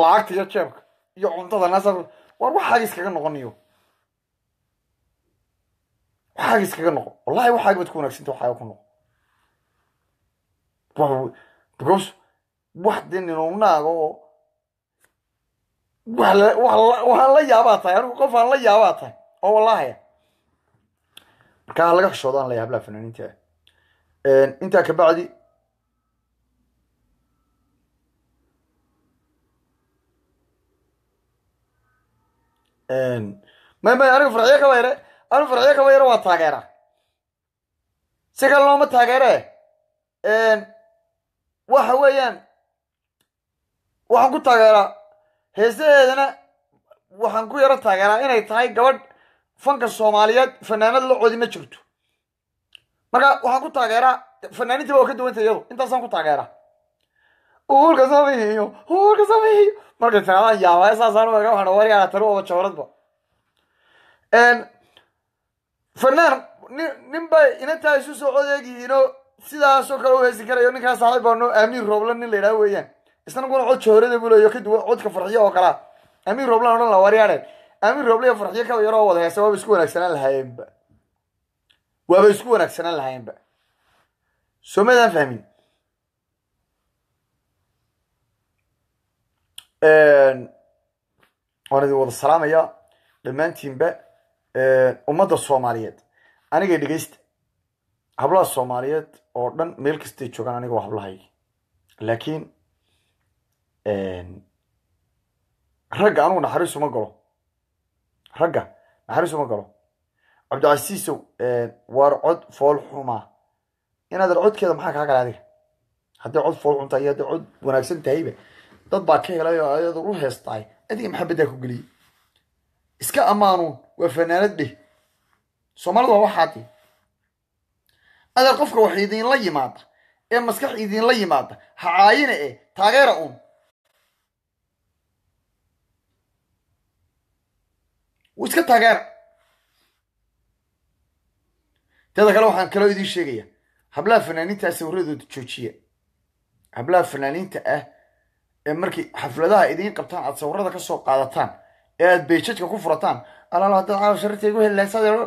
B: lacagta iyo jeebka iyo cuntada nasar war waxaaga iskaga noqoniyo waxaaga iskaga noqon wallahi waxaaga mad ku wanagsanta waxaaga ku noqon because wax dee ninownaaga waxaan la yaabaa tahay anigu qof aan la yaabaa tahay oo wallaahi markaa laga xishoodo aan layaab fanaaniinta intaa kabacdi may may anigu farciyo kaba yare anigu farciyo kaba yare waa taageera si kale looma taageere waxa weeyaan waxaan ku taageeraa heesaheedana waxaan ku yaro taageeraa inay tahay gabadh fanka soomaaliyeed fanaanad la codi ma jirto marka waxaan ku taageeraa fanaaniintiiba waa ka duwanta iyadu intaasaan ku taageeraa uurka sameeyo uurka sameeyo marka kanadan yaabaa saasaan uega waxaan warigaa taro oba jawradba fanaan nin bay inantaa isu soo odeegyihiinoo sidaasoo kale u haysi karayo ninkaa saaxiib baano amiir rooblan nin la yidhaha weeyaan isnaguna cod joorada buu leeyo kaduwa codka farxiyo oo kalea amiir rooblan odhan la waryaadheen amiir rooblan iyo farxiyo kaba yaroo wada heese waaba isku wanaagsanaan lahaayeenba waaba isku wanaagsanaan lahaayeenba soo maadaan fahmin waan idin wada salaamayaa dhammaantiinba eh, ummadda soomaaliyeed aniga dhegaysta hablaha soomaaliyeed oo dhan meel kastay joogaan aniga waa hablahay laakiin ragga anugu naxariis uma galo ragga naxariis uma galo cabdicasiisow eh, waar cod fool xumaa inaadan codkeeda maxaa kaa gala adiga hadday cod fool xuntahay iyo hadday cod wanaagsan tahayba dad baa ka helay oo ayadu u heestaay adiga maxabeddaa ku geliyay iska ammaanuun waa fanaanad dheh soomaalida waa waxaadi adar qofka wax idinla yimaada ee maskax idinla yimaada ha caayina e taageera uun u iska taageera teeda kale waxaan kaloo idiin sheegaya hablaha fanaaniinta ah sawirradooda joojiya hablaha fanaaniinta ah markii xafladaha idiin qabtaan aad sawirada kasoo qaadataan ee aad bayjadka ku furataan alaal haddaad caawa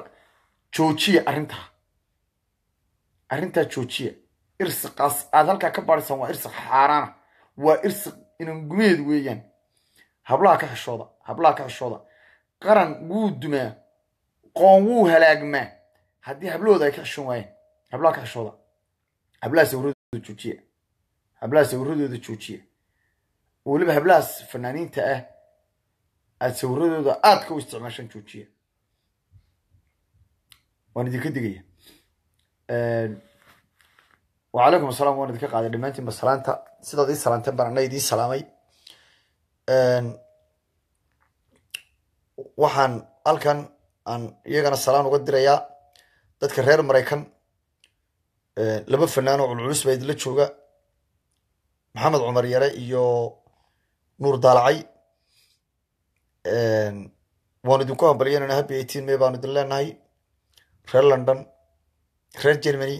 B: joojiya irsiqaas aad halkaa ka baadhisaan waa irsiq xaaraana waa irsiq inangumeed gumeed weeyaan hablaha ka xishooda hablaha ka xishooda qaran wuu dumaa qoon wuu halaagmaa haddii hablahooda ay ka xishoon waayeen hablaha ka xishooda hablaha sawirradooda joojiya hablaha sawirradooda joojiya weliba hablahaas fanaaniinta ah aada sawiradooda aadka u isticmaashaan joojiya waan idinka digaya wacalaykum assalam waan idinka qaaday dhammaantiinba salaanta sidaad ii salaanteen baan ana idiin salaamay waxaan halkan aan iyagana salaan uga dirayaa dadka reer maraykan laba fanaan oo culculus baa idinla jooga maxamed cumar yare iyo nuur daalacay waanu idinku hambalyanana happy eighteen may baanu idin leenahay reer london reer germany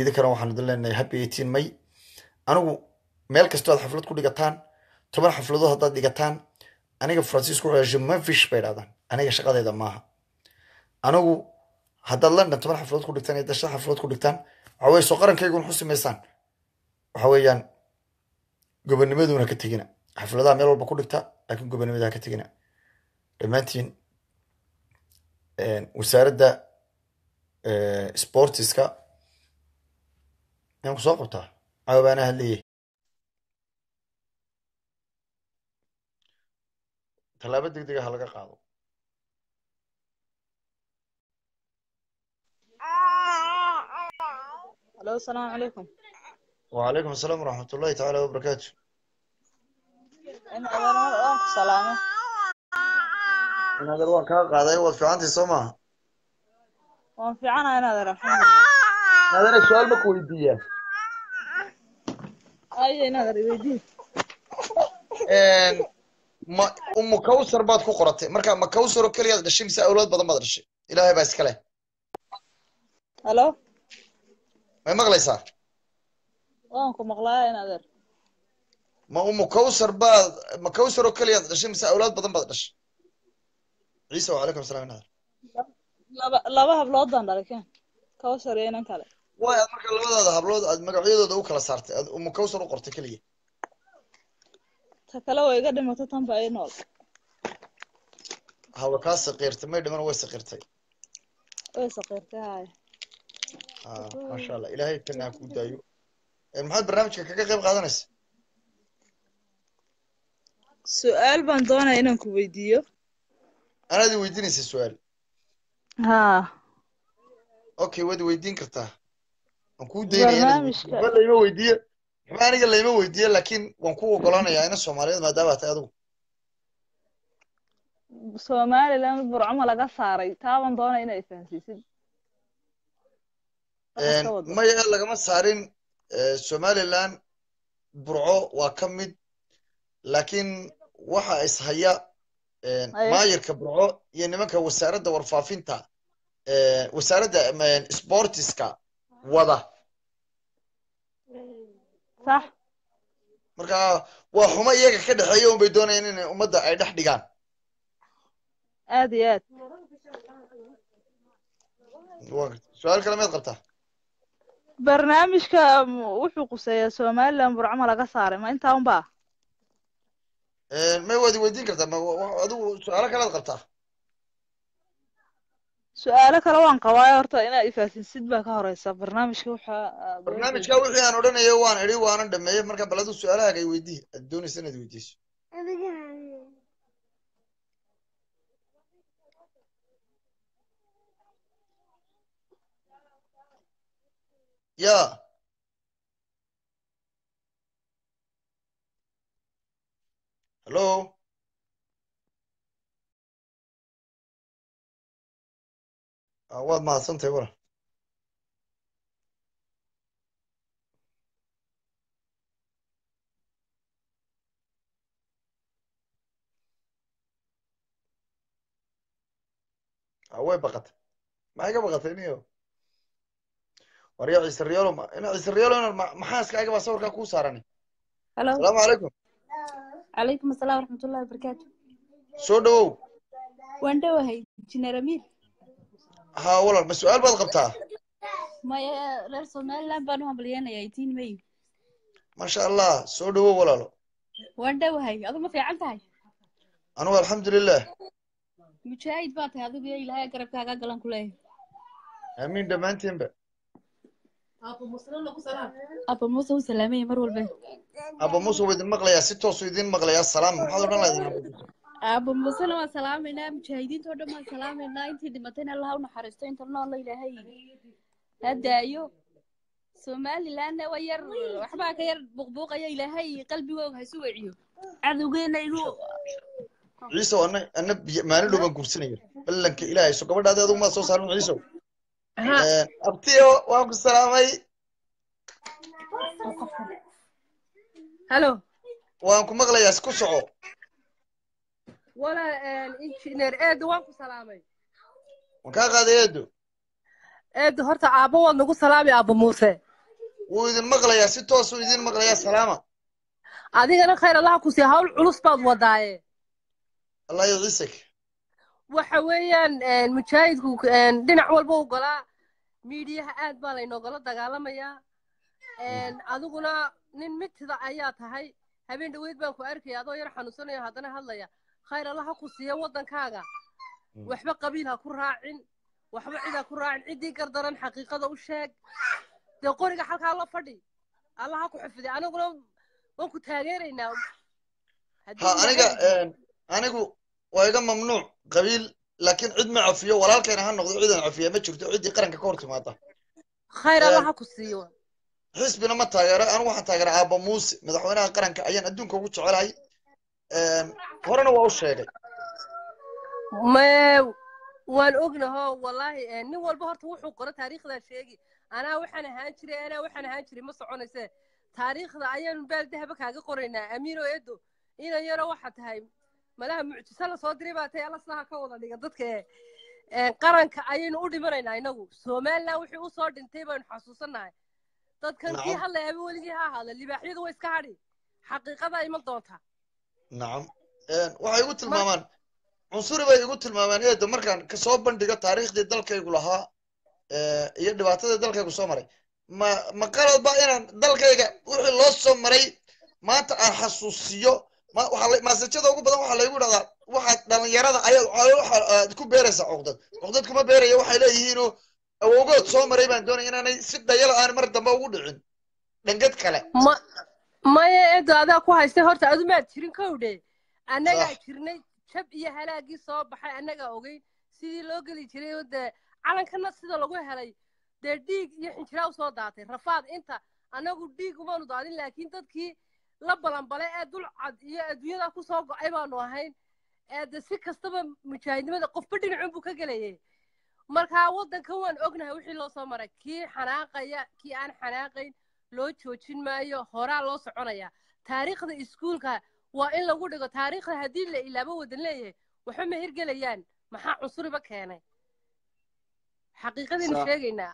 B: idinkana waxaanu idin leenahay happy eighteen may anigu meel kastoo ad xaflad ku dhigataan toban xafladood haddaad dhigataan aniga fransiisku je bay dhahdaan aniga shaqadeeda maaha anigu haddaad london toban xafladood ku dhigtaan iyo da shan ku dhigtaan waxa weye soo qarankaygun xu simaysaan waxa weeyaan gobonimaduna ka tegina xafladaha meel walba ku dhigta laakin gobonimada ka tegina dhammaantiin eh, wasaaradda eh, sportiska yaan kusoo qabtaa caawa baana hadlayay talaabo deg dega ah ha laga qaado
C: alo asalaamu calaykum
B: وعليكم السلام ورحمة الله تعالى وبركاته سلامة إن هذا الوان هذا يوض في عندي سمع
C: وان في عنا إن هذا الحمد لله
B: هذا السؤال ما كويدية
C: أي إن هذا الويدي
B: ما أم كوثر بعد كقرة مركا ما كوثر وكل يد دشيم سأولاد بدل ما درشي إلهي بس كله ألو ما مغلي صار
C: waan ku maqlaa in adeer
B: ma umu kawsar baad ma kawsar oo keliyaad dhashay mise awlaad badan baad dhashay ciisa wacalaykum salam inader
C: laba laba hablood baan dhalay ken kawsar iyo inan kale
A: way aad marka labadaada
B: hablood aad magacyadooda u kala saartay aad umu kawsar u qortay keliya
C: ta kale way iga dhimato tanba i nool
B: hawa kaa sakiirtay may dhiman way sakiirtay
C: way sakiirtay haya
B: ha maasha allah ilahay kana ha ku daayo maxaad barnaamijka kaga qayb qaadanaysa
C: su-aal baan doonaya inaan ku weydiiyo anaadi i weydiinaysa su-aal ha
B: okay waad weydiin kartaa
C: waan kuu daynayaba
B: weydiiyo maxba aniga layma weydiiyo laakiin waan ku ogolaanayaa ina soomaaliyeed maadaama tahay adugu
C: somaliland burcuma laga saaray taabaan doonaya inaa fahamsiisid
B: maya lagama saarin somalilan burco waa ka mid laakiin waxa ishaya maayirka burco iyo nimanka wasaaradda warfaafinta wasaaradda sportiska wada marka waa xumo iyaga ka dhexeeya unbay doonayaan inay ummadda ay dhex dhigaan aad iyo aad su-aal kale maad qabtaa
C: barnaamijka wuxuu quseeyaa somalilan burcama laga saaray ma intaa unbaa
B: eh, may waadi weydiin kartaa ma adigu su-aalo kalead qabtaa
C: su-aalo kale waan qabaayo horta inaad ifaasinsid baa ka horeysa barnaamijka waxaa ah,
B: barnaamijka wixii aan odhanaya waan idhi waanan dhameeyey marka bal adigu su-aalahaga i weydii ad inaad weydiiso ya
C: Hello? waad mahadsantahay wala
B: way baqatay maxay ka baqatay niyo warya ciise riyalo ina ciise riyalo maxaa iska agaba sawirkaa kuu saaran halo salaamu calaykum
C: calaykum asalaam waraxmatullahi wabarakaatu soo dhawow waan dhowahay injineer amiir
B: ha walaal ma su-aal baad qabtaa
C: maya eh, reer somaliland baan u hambaliyeenayaa itiin may
B: maasha allah soo dhawow walaalo
C: waan dhowahay adigu ma fiican tahay
B: anugu alxamdulilah
C: mujaahid baa tahay adigu ilahay garabkaagaa galan ku leeyahay
B: aamiin dhammaantiinba
C: abo muuse u salaamaya mar walba
B: abo muuse waa idin maqlayaa si toosu idin maqlayaa salaam maxaad odhan
C: lahayd aba muusena waan salaamaynaa mujaahidiintao dhan baan salaamaynaa intii dhimatayna allaha u naxariisto inta noola ilaahay ha daayo somalilandna waa yar waxbaa ka yar buuqbuuqaya ilaahay qalbigooga ha isu weciyo cadowgeena igu
B: ciisow anna anna maalin dhow guursanaya ballanka ilaahay so gabadhaada adugu maad soo saarin ciisow Eh, abtiyo waan ku salaamay halo waan ku maqlayaa ku
C: soco wala injineer eh, eedo waan ku salaamay kaa qaaday eedo eedo horta aabo waad nagu salaamay aabbo muuse wuu idin maqlayaa si toosuu idin maqlayaa salaama adigana khayr allaha ku sii hawl culus baad wadaaye allah yiciisak waxa weeyaan mujaahidku dhinac walba u golaa miidiyaha aad baa laynogala dagaalamayaa adiguna nin mitida ayaa tahay habeen dhaweyd baan ku arkaya adoo yar xanuunsanaya haddana hadlaya khayr alla ha ku siiya waddankaaga waxba qabiil ha ku raacin waxba cid ha ku raacin ciddii gardaran xaqiiqada u sheeg dee qoriga halkaa la fadhi alla ha ku xifida aniguna waan ku taageeraynaa aniga
B: anigu waa iga mamnuuc qabiil laakiin cid ma cafiyo walaalkayna ha noqdo cidan cafiya ma jirto ciddii qaranka ka hor timaada
C: khayr allah ha ku siiyo
B: xisbina ma taageero anugu waxaan taageeray aabba muuse madaxweynaha qaranka ayaan adduunka ugu jecelahay
C: horena waa u sheegay waan ognaho wallaahi nin walba horta wuxuu qoro taariikhdaa sheegi anaa waxaan ahaan jiray anaa waxaan ahaan jiray ma soconayse taariikhda ayaan baal dahaba kaaga qoraynaa amiino edo yaro waxa tahay madaha mucjisa lasoo diray baa tay alasnaha ka wada dhiga dadka eh, qaranka ayaynu u dhimanaynaa inagu somalilan wixii usoo dhintay baynu xasuusanahay dadkan kii hadla hadlayaaba weligii ha ahaada libaaxyadu way iska hadhi xaqiiqadaa iman doonta
B: nacam waxay igu tilmaamaan cunsuri bay igu tilmaamaan eeda markaan kasoo bandhigo taariikhdii dalkaygu lahaa eh, iyo dhibaatadii dalkaygu soo maray ma ma qaladba inaan dalkayga wixii loo soo maray maanta aan xasuusiyo masajada ugu badan waxaa laygu dhahdaa waxaad dhalinyarada ayaad ah, ku beeraysaa cuqdad cuqdad kuma beeraya waxay leeyihiinoo awoogood soo maray baan doonaya inaanay si dayala aan mar dambe ugu
C: dhicin dhangad kale maya eedo adaa ku haystay horta adu maad jirin kowdhe annagaa ah. jirnay jab iyo halaagii soo baxay annagaa ogeyn sidii loo geli jiray dee calankana sida lagu helay dee dhiig iyo xinjiraa usoo daatay rafaad inta annagu dhiig umaanu daadin laakiin dadkii la balanbale ee dulcad iyo adduunyada kusoo go-ay baanu ahayn ee si kastaba mujaahidnimada qofba dhinacun buu ka gelayay markaa waddankan waan ognahay wixii loo soo maray kii xanaaqaya kii aan xanaaqayn loo joojin maayo horaa loo soconaya taariikhda iskuulka waa in lagu dhigo taariikhda haddii la ilaabo wadan leeyahay waxba ma hirgelayaan maxaa cunsuriba keenay xaqiiqadiina sheegaynaa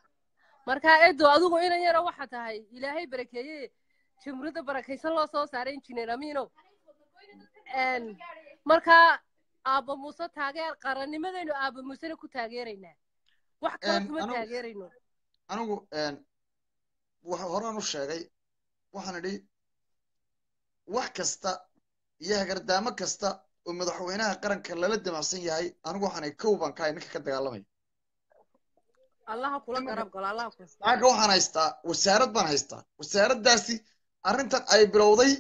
C: markaa edo adigu inan yara waxa tahay ilaahay barakeeye jumhuuriyadda barakaysan loo soo saaray injineer amino markaa aabo muuse taageer qarannimadaynu aabo muusena ku taageeraynaa wax kale kuma taageerayno
B: anigu horaan u sheegay waxaan idhi wax kasta iyo hagardaamo kasta oo madaxweynaha qaranka lala damacsan yahay anigu waxaanay kow baan kahay ninka ka dagaalamaya
C: allaha kula garab galo allaha kula
B: waxaan haystaa wasaarad baan haystaa wasaaraddaasi arrintan ay bilowday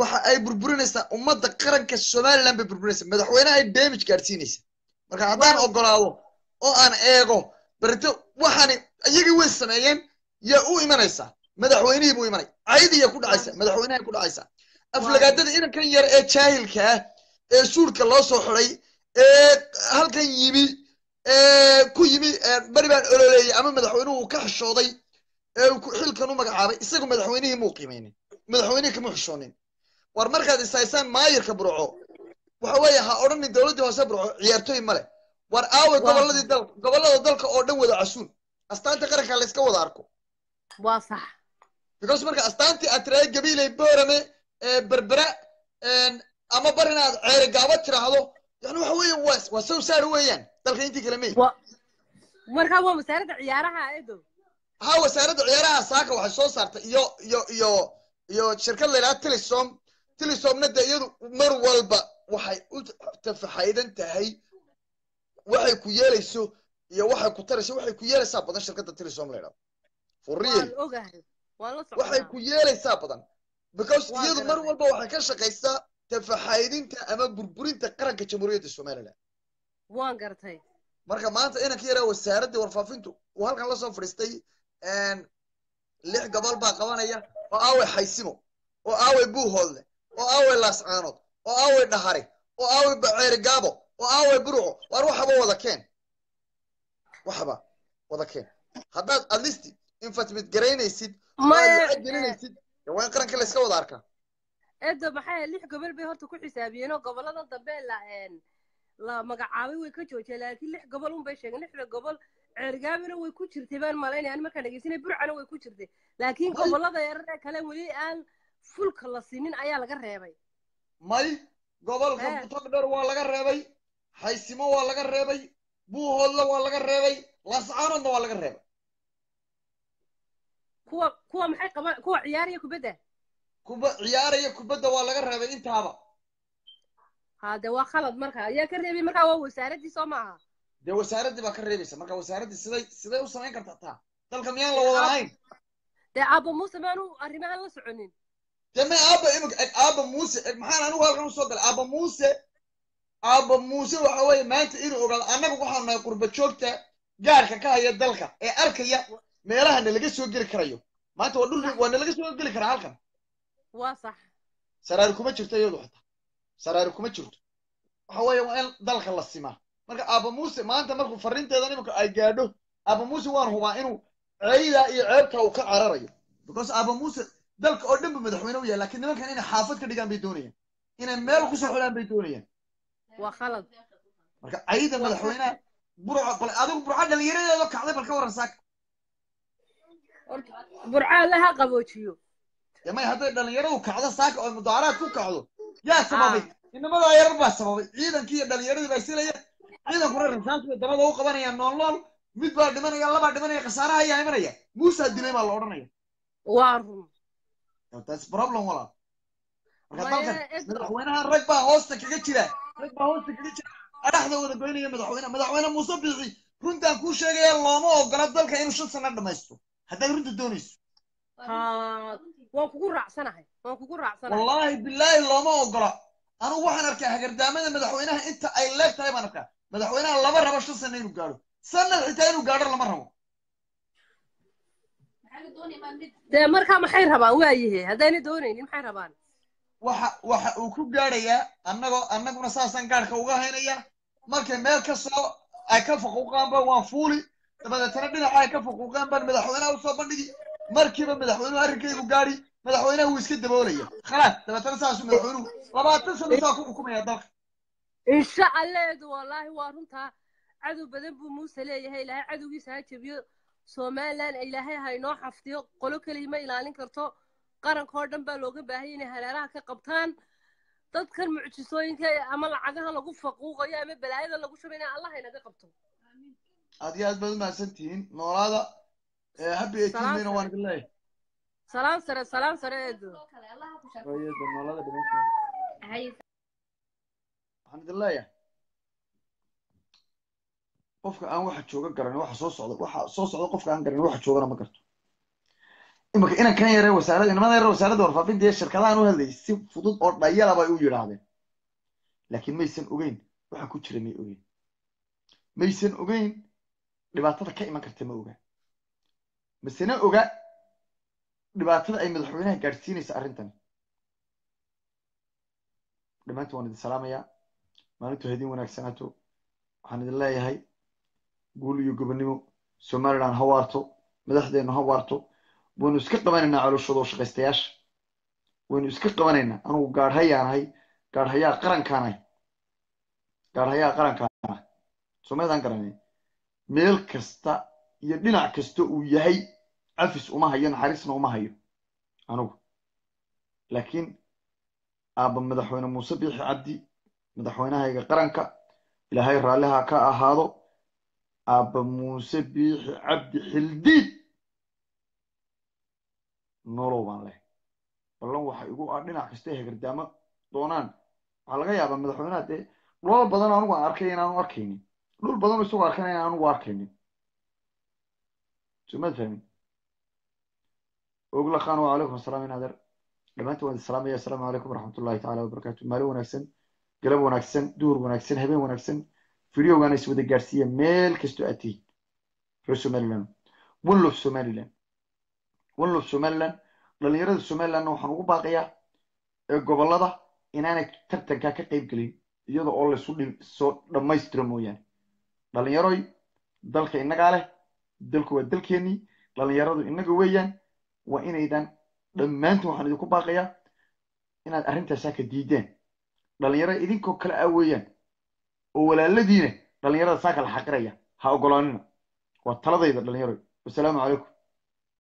B: waxa ay burburinaysaa ummadda qaranka somalilan bay burburinaysaa madaxweyneha ay damage gaadhsiinaysa marka haddaan ogolaado oo aan eego barito waxaani iyagii way sameeyeen yaa u imanaysaa madaxweynihii buu imanay caydiya ku dhacaysa madaxweyneha ku dhacaysaa aflagaadada inankan yar ee jaahilka ee suurka loo soo xidhay ee halkan yimi ee ku yimi bari baan ololeeyey ama madaxweynuhu ka xishooday ee uu xilkan u magacaabay isagu madaxweynihii muu qiimaynin madaxweynihii kamuu xushoonin war markaad isaysaan maayirka burco waxa weeye ha odhanin dowladdii hoose burco ciyaartooy male war aaway gobolladii dal gobollada dalka oo dhan wada casuun astaanta qaranka layska wada arko waa sax because marka astaantii aad tiraado gabiiley boorame berbera ama bar inaad ceere tiraahdo yani waxa weeye waa waa sow saar weeyaan dalka intii kale mey markaa waa wasaaradda ciyaaraha ah, edo ha wasaaradda ciyaaraha saaka waxay soo saartay iyo iyo iyo iyo shirkad la yidhahda telesom telesomna de iyadu mar walba waxay u tafaxaydan tahay waxay ku yeelayso iyo waxay ku tarayso waxay ku yeelaysaa badan shirkadda telesom la yidhahdo for waxay ku yeelaysaa badan because iyadu mar walba waxay ka shaqaysaa tafaxaydinta ama burburinta qaranka jamhuuriyadda somaliland waan gartay marka maanta inanka yaraa wasaaraddii warfaafintu uu halkan lasoo soo fadhiistay lix gobol baa qabanaya oo aaway xaysimo oo aaway buuhoodle oo aaway laascaanood oo aaway dhahari oo aaway baceeri oo aaway buruco waar waxaba wada keen waxaba wada keen haddaad adlisti infatmid garaynaysid gelinaysid waa qaranka layska wada arkaa
C: edo maxaa lix gobol bay horta ku xisaabiyeen oo gobollada dambe la la magacaabay way ka joojiyeen laakiin lix gobol unbay sheegeen lixda gobol ceergaabina way ku jirtay baan malaynaya ani markaan dhegeysanay burcana way ku jirtay laakiin gobollada yarar kale weli aan fulka la siinin ayaa laga reebay may
B: gobolka butagdher waa laga reebay haysimo waa laga reebay buuhoodla
C: waa laga reebay lascaaradna waa laga reebay kuwa kuwa maxay qaban kuwa ciyaaraya kubadda kuba ciyaaraya kubadda waa laga reebay intaaba ha de waa khalad marka ayaa ka reebay markaa waa wasaaradii soo aha dee wasaaraddii
B: baa ka reebaysa marka wasaaraddii siday siday u samayn kartaa taa dalka miyaan la wada lahayn dee aabba muuse maanu arrimahan la soconin dee ma aabba imika eg aabba muuse eg maxaan anigu halkan usoo galay aabba muuse aabba muuse waxa weeye maanta inuu ogaado annaga waxaan nahay qurba joogta gaarka ka haya dalka ee arkaya meelaha nalaga soo geli karayo maanta waa dhul waa nalaga soo geli karaa halkan waa sax saraari kuma jirto iyadu xataa saraari kuma jirto waxa weeye waa in dalka la simaa marka aaba muuse maanta markuu farrinteeda imika ay gaadho aaba muuse waan hubaa inuu ceydaa iyo ceebtaa uu ka cararayo because aaba muuse dalka oo dhanba madaxweyne u yahay lakin nimankan inay xaafad ka dhigaan bay doonayaan inay meel kusoo xulaan bay doonayaan waa khalad marka
C: cayda madaxweyneha burco bal adigu burca dhalinyaradeeda kacday bal ka waran saaka burcaa laha
B: qaboojiyo yamay hadday dhalinyaradu kacdo saaka oo mudaaraad ku kacdo yaa ah. sababay inamadaa yarar baa sababay ciidankiiyo iyo dhalinyaradii baa silayeen ciidankuna rasaantu dabada u qabanaya noolnool mid baa dhimanaya labaa dhimanaya khasaaraha ayaa imanaya muusaa dilay baa la odhanaya waa run taas problem walaal
A: marka dalkan madaxweynaha rag baa
B: hoosta kaga jira rag baa hoosta kaga jira adhaxda wada goynaya madaxweyne madaxweyne muuse biixi runtaan kuu sheegaya looma ogola dalka inuu shan sana dhamaysto hadday runta doonayso
C: waan kugu raacsanahay waan kugu raacsanahay wallaahi bilaahi
B: looma ogola anugu waxaan arkaa hagardaamada madaxweynaha inta ay leeg tahay baan arkaa madaxweynaha lama rabo shan sano inuu gaaro
C: sanad xitaa inuu gaadho lama rabo dee markaa maxay rabaan waayahe haddayna doonaynin maxay rabaan waxa waxa uu ku gaadhayaa annagoo annaguna saasaan gaadhka uga haynaya markay meel kasoo ay ka faquuqaanba
B: waan fuuli dabadeetana dhinaca ay ka faquuqeen baan madaxweynaha usoo bandhigi markiiba madaxweynuhu arrinkaygu gaadhi madaxweynaha wuu iska daboolaya khalaas dabeetana saasuu madaxweynuhu labaatan sano saa ku xukumaya dalka
C: insha alleedu wallaahi waa runtaa cadow badan buu muuse leeyahay ilaahay cadowgiisa ha jebiyo somalilan ilaahay ha inoo xafdiyo qolo keliya ma ilaalin karto qaranka oo dhan baa looga baahaya inay hareeraha ka qabtaan dadkan mucjisooyinka ama lacagaha lagu faquuqayo ama balaayada lagu shuba inay allah inaga qabto
B: aad iyo aad baad umahadsantihiin noolaada eh, happy waan idin leeyahay
C: salaam sare salaam sare eedu
B: waxaan leeyahay qofka aan waxa jooga garan waxa soo socda waxa soo socda qofka aan garan waxa joogana ma garto imika inan yare wasaaradda inamada yare wasaaradda warfaafinta iyo shirkadahan u hadlayay si fudud oo dhayala bay u yidhaahdeen laakiin maysan ogeyn waxa ku jira may ogeyn maysan ogeyn dhibaatada ka iman karta ma oga masena oga dhibaatada ay madaxweynaha gaadhsiinaysa arrintani dhammaantin waan idin salaamayaa maalintu hedin wanaagsanaato waxaan idin leeyahay guul iyo gobonnimo somaliland ha waarto madaxdeennu ha waarto waynu iska qabanaynaa caloshooda shaqaystayaasha waynu iska qabanaynaa anugu gaadhayaanahay gaadhayaa qarankaanahay gaadhayaa qarankaanahay soomaalidaan garanay meel kasta iyo dhinac kasta uu yahay cafis uma hayo naxariisna uma hayo anugu laakiin aaba madaxweyne muuse biixi cabdi madaxweynahayga qaranka ilaahay raalliha ka ahaado aabba muuse biixi cabdi xildiid nolow baan leh ballan waxay igu ah dhinac kasta hegardaamo doonaan waxaa laga yaabaa madaxweynaha dee dhulal badan anigu arkay inaanu arkaynin dhul badan isagoo arkana in anugu arkaynin sumad fahmin ogla khan wa calaykum asalaam in adeer dhammaantin salaamaya asalaamu calaykum waraxmatullahi tacala wabarakaatu maalin wanaagsan galab wanaagsan duur wanaagsan habeen wanaagsan videogan iswada gaarsiiya meel kastoo aad tihid reer somaliland wunluf somaliland wunluf somaliland dhalinyarada somalilandna waxaan ugu baaqayaa ee gobolada inaanay tartankaa ka qayb gelin iyada oo laysu soo dhammaystiro mooyaane dhalinyaroy dalka innagaa leh dalku waa dalkeenii dhallinyaradu innaga weeyaan waa inaydan dhammaantiin waxaan idinku baaqayaa inaad arrintaasaa ka diideen dhalinyaro idinkoo kale ah weeyaan oo walaaladiina dhalinyarada saa kala xaqiraya ha ogolaanina waa taladayda dhalinyaro wasalaamu calaykum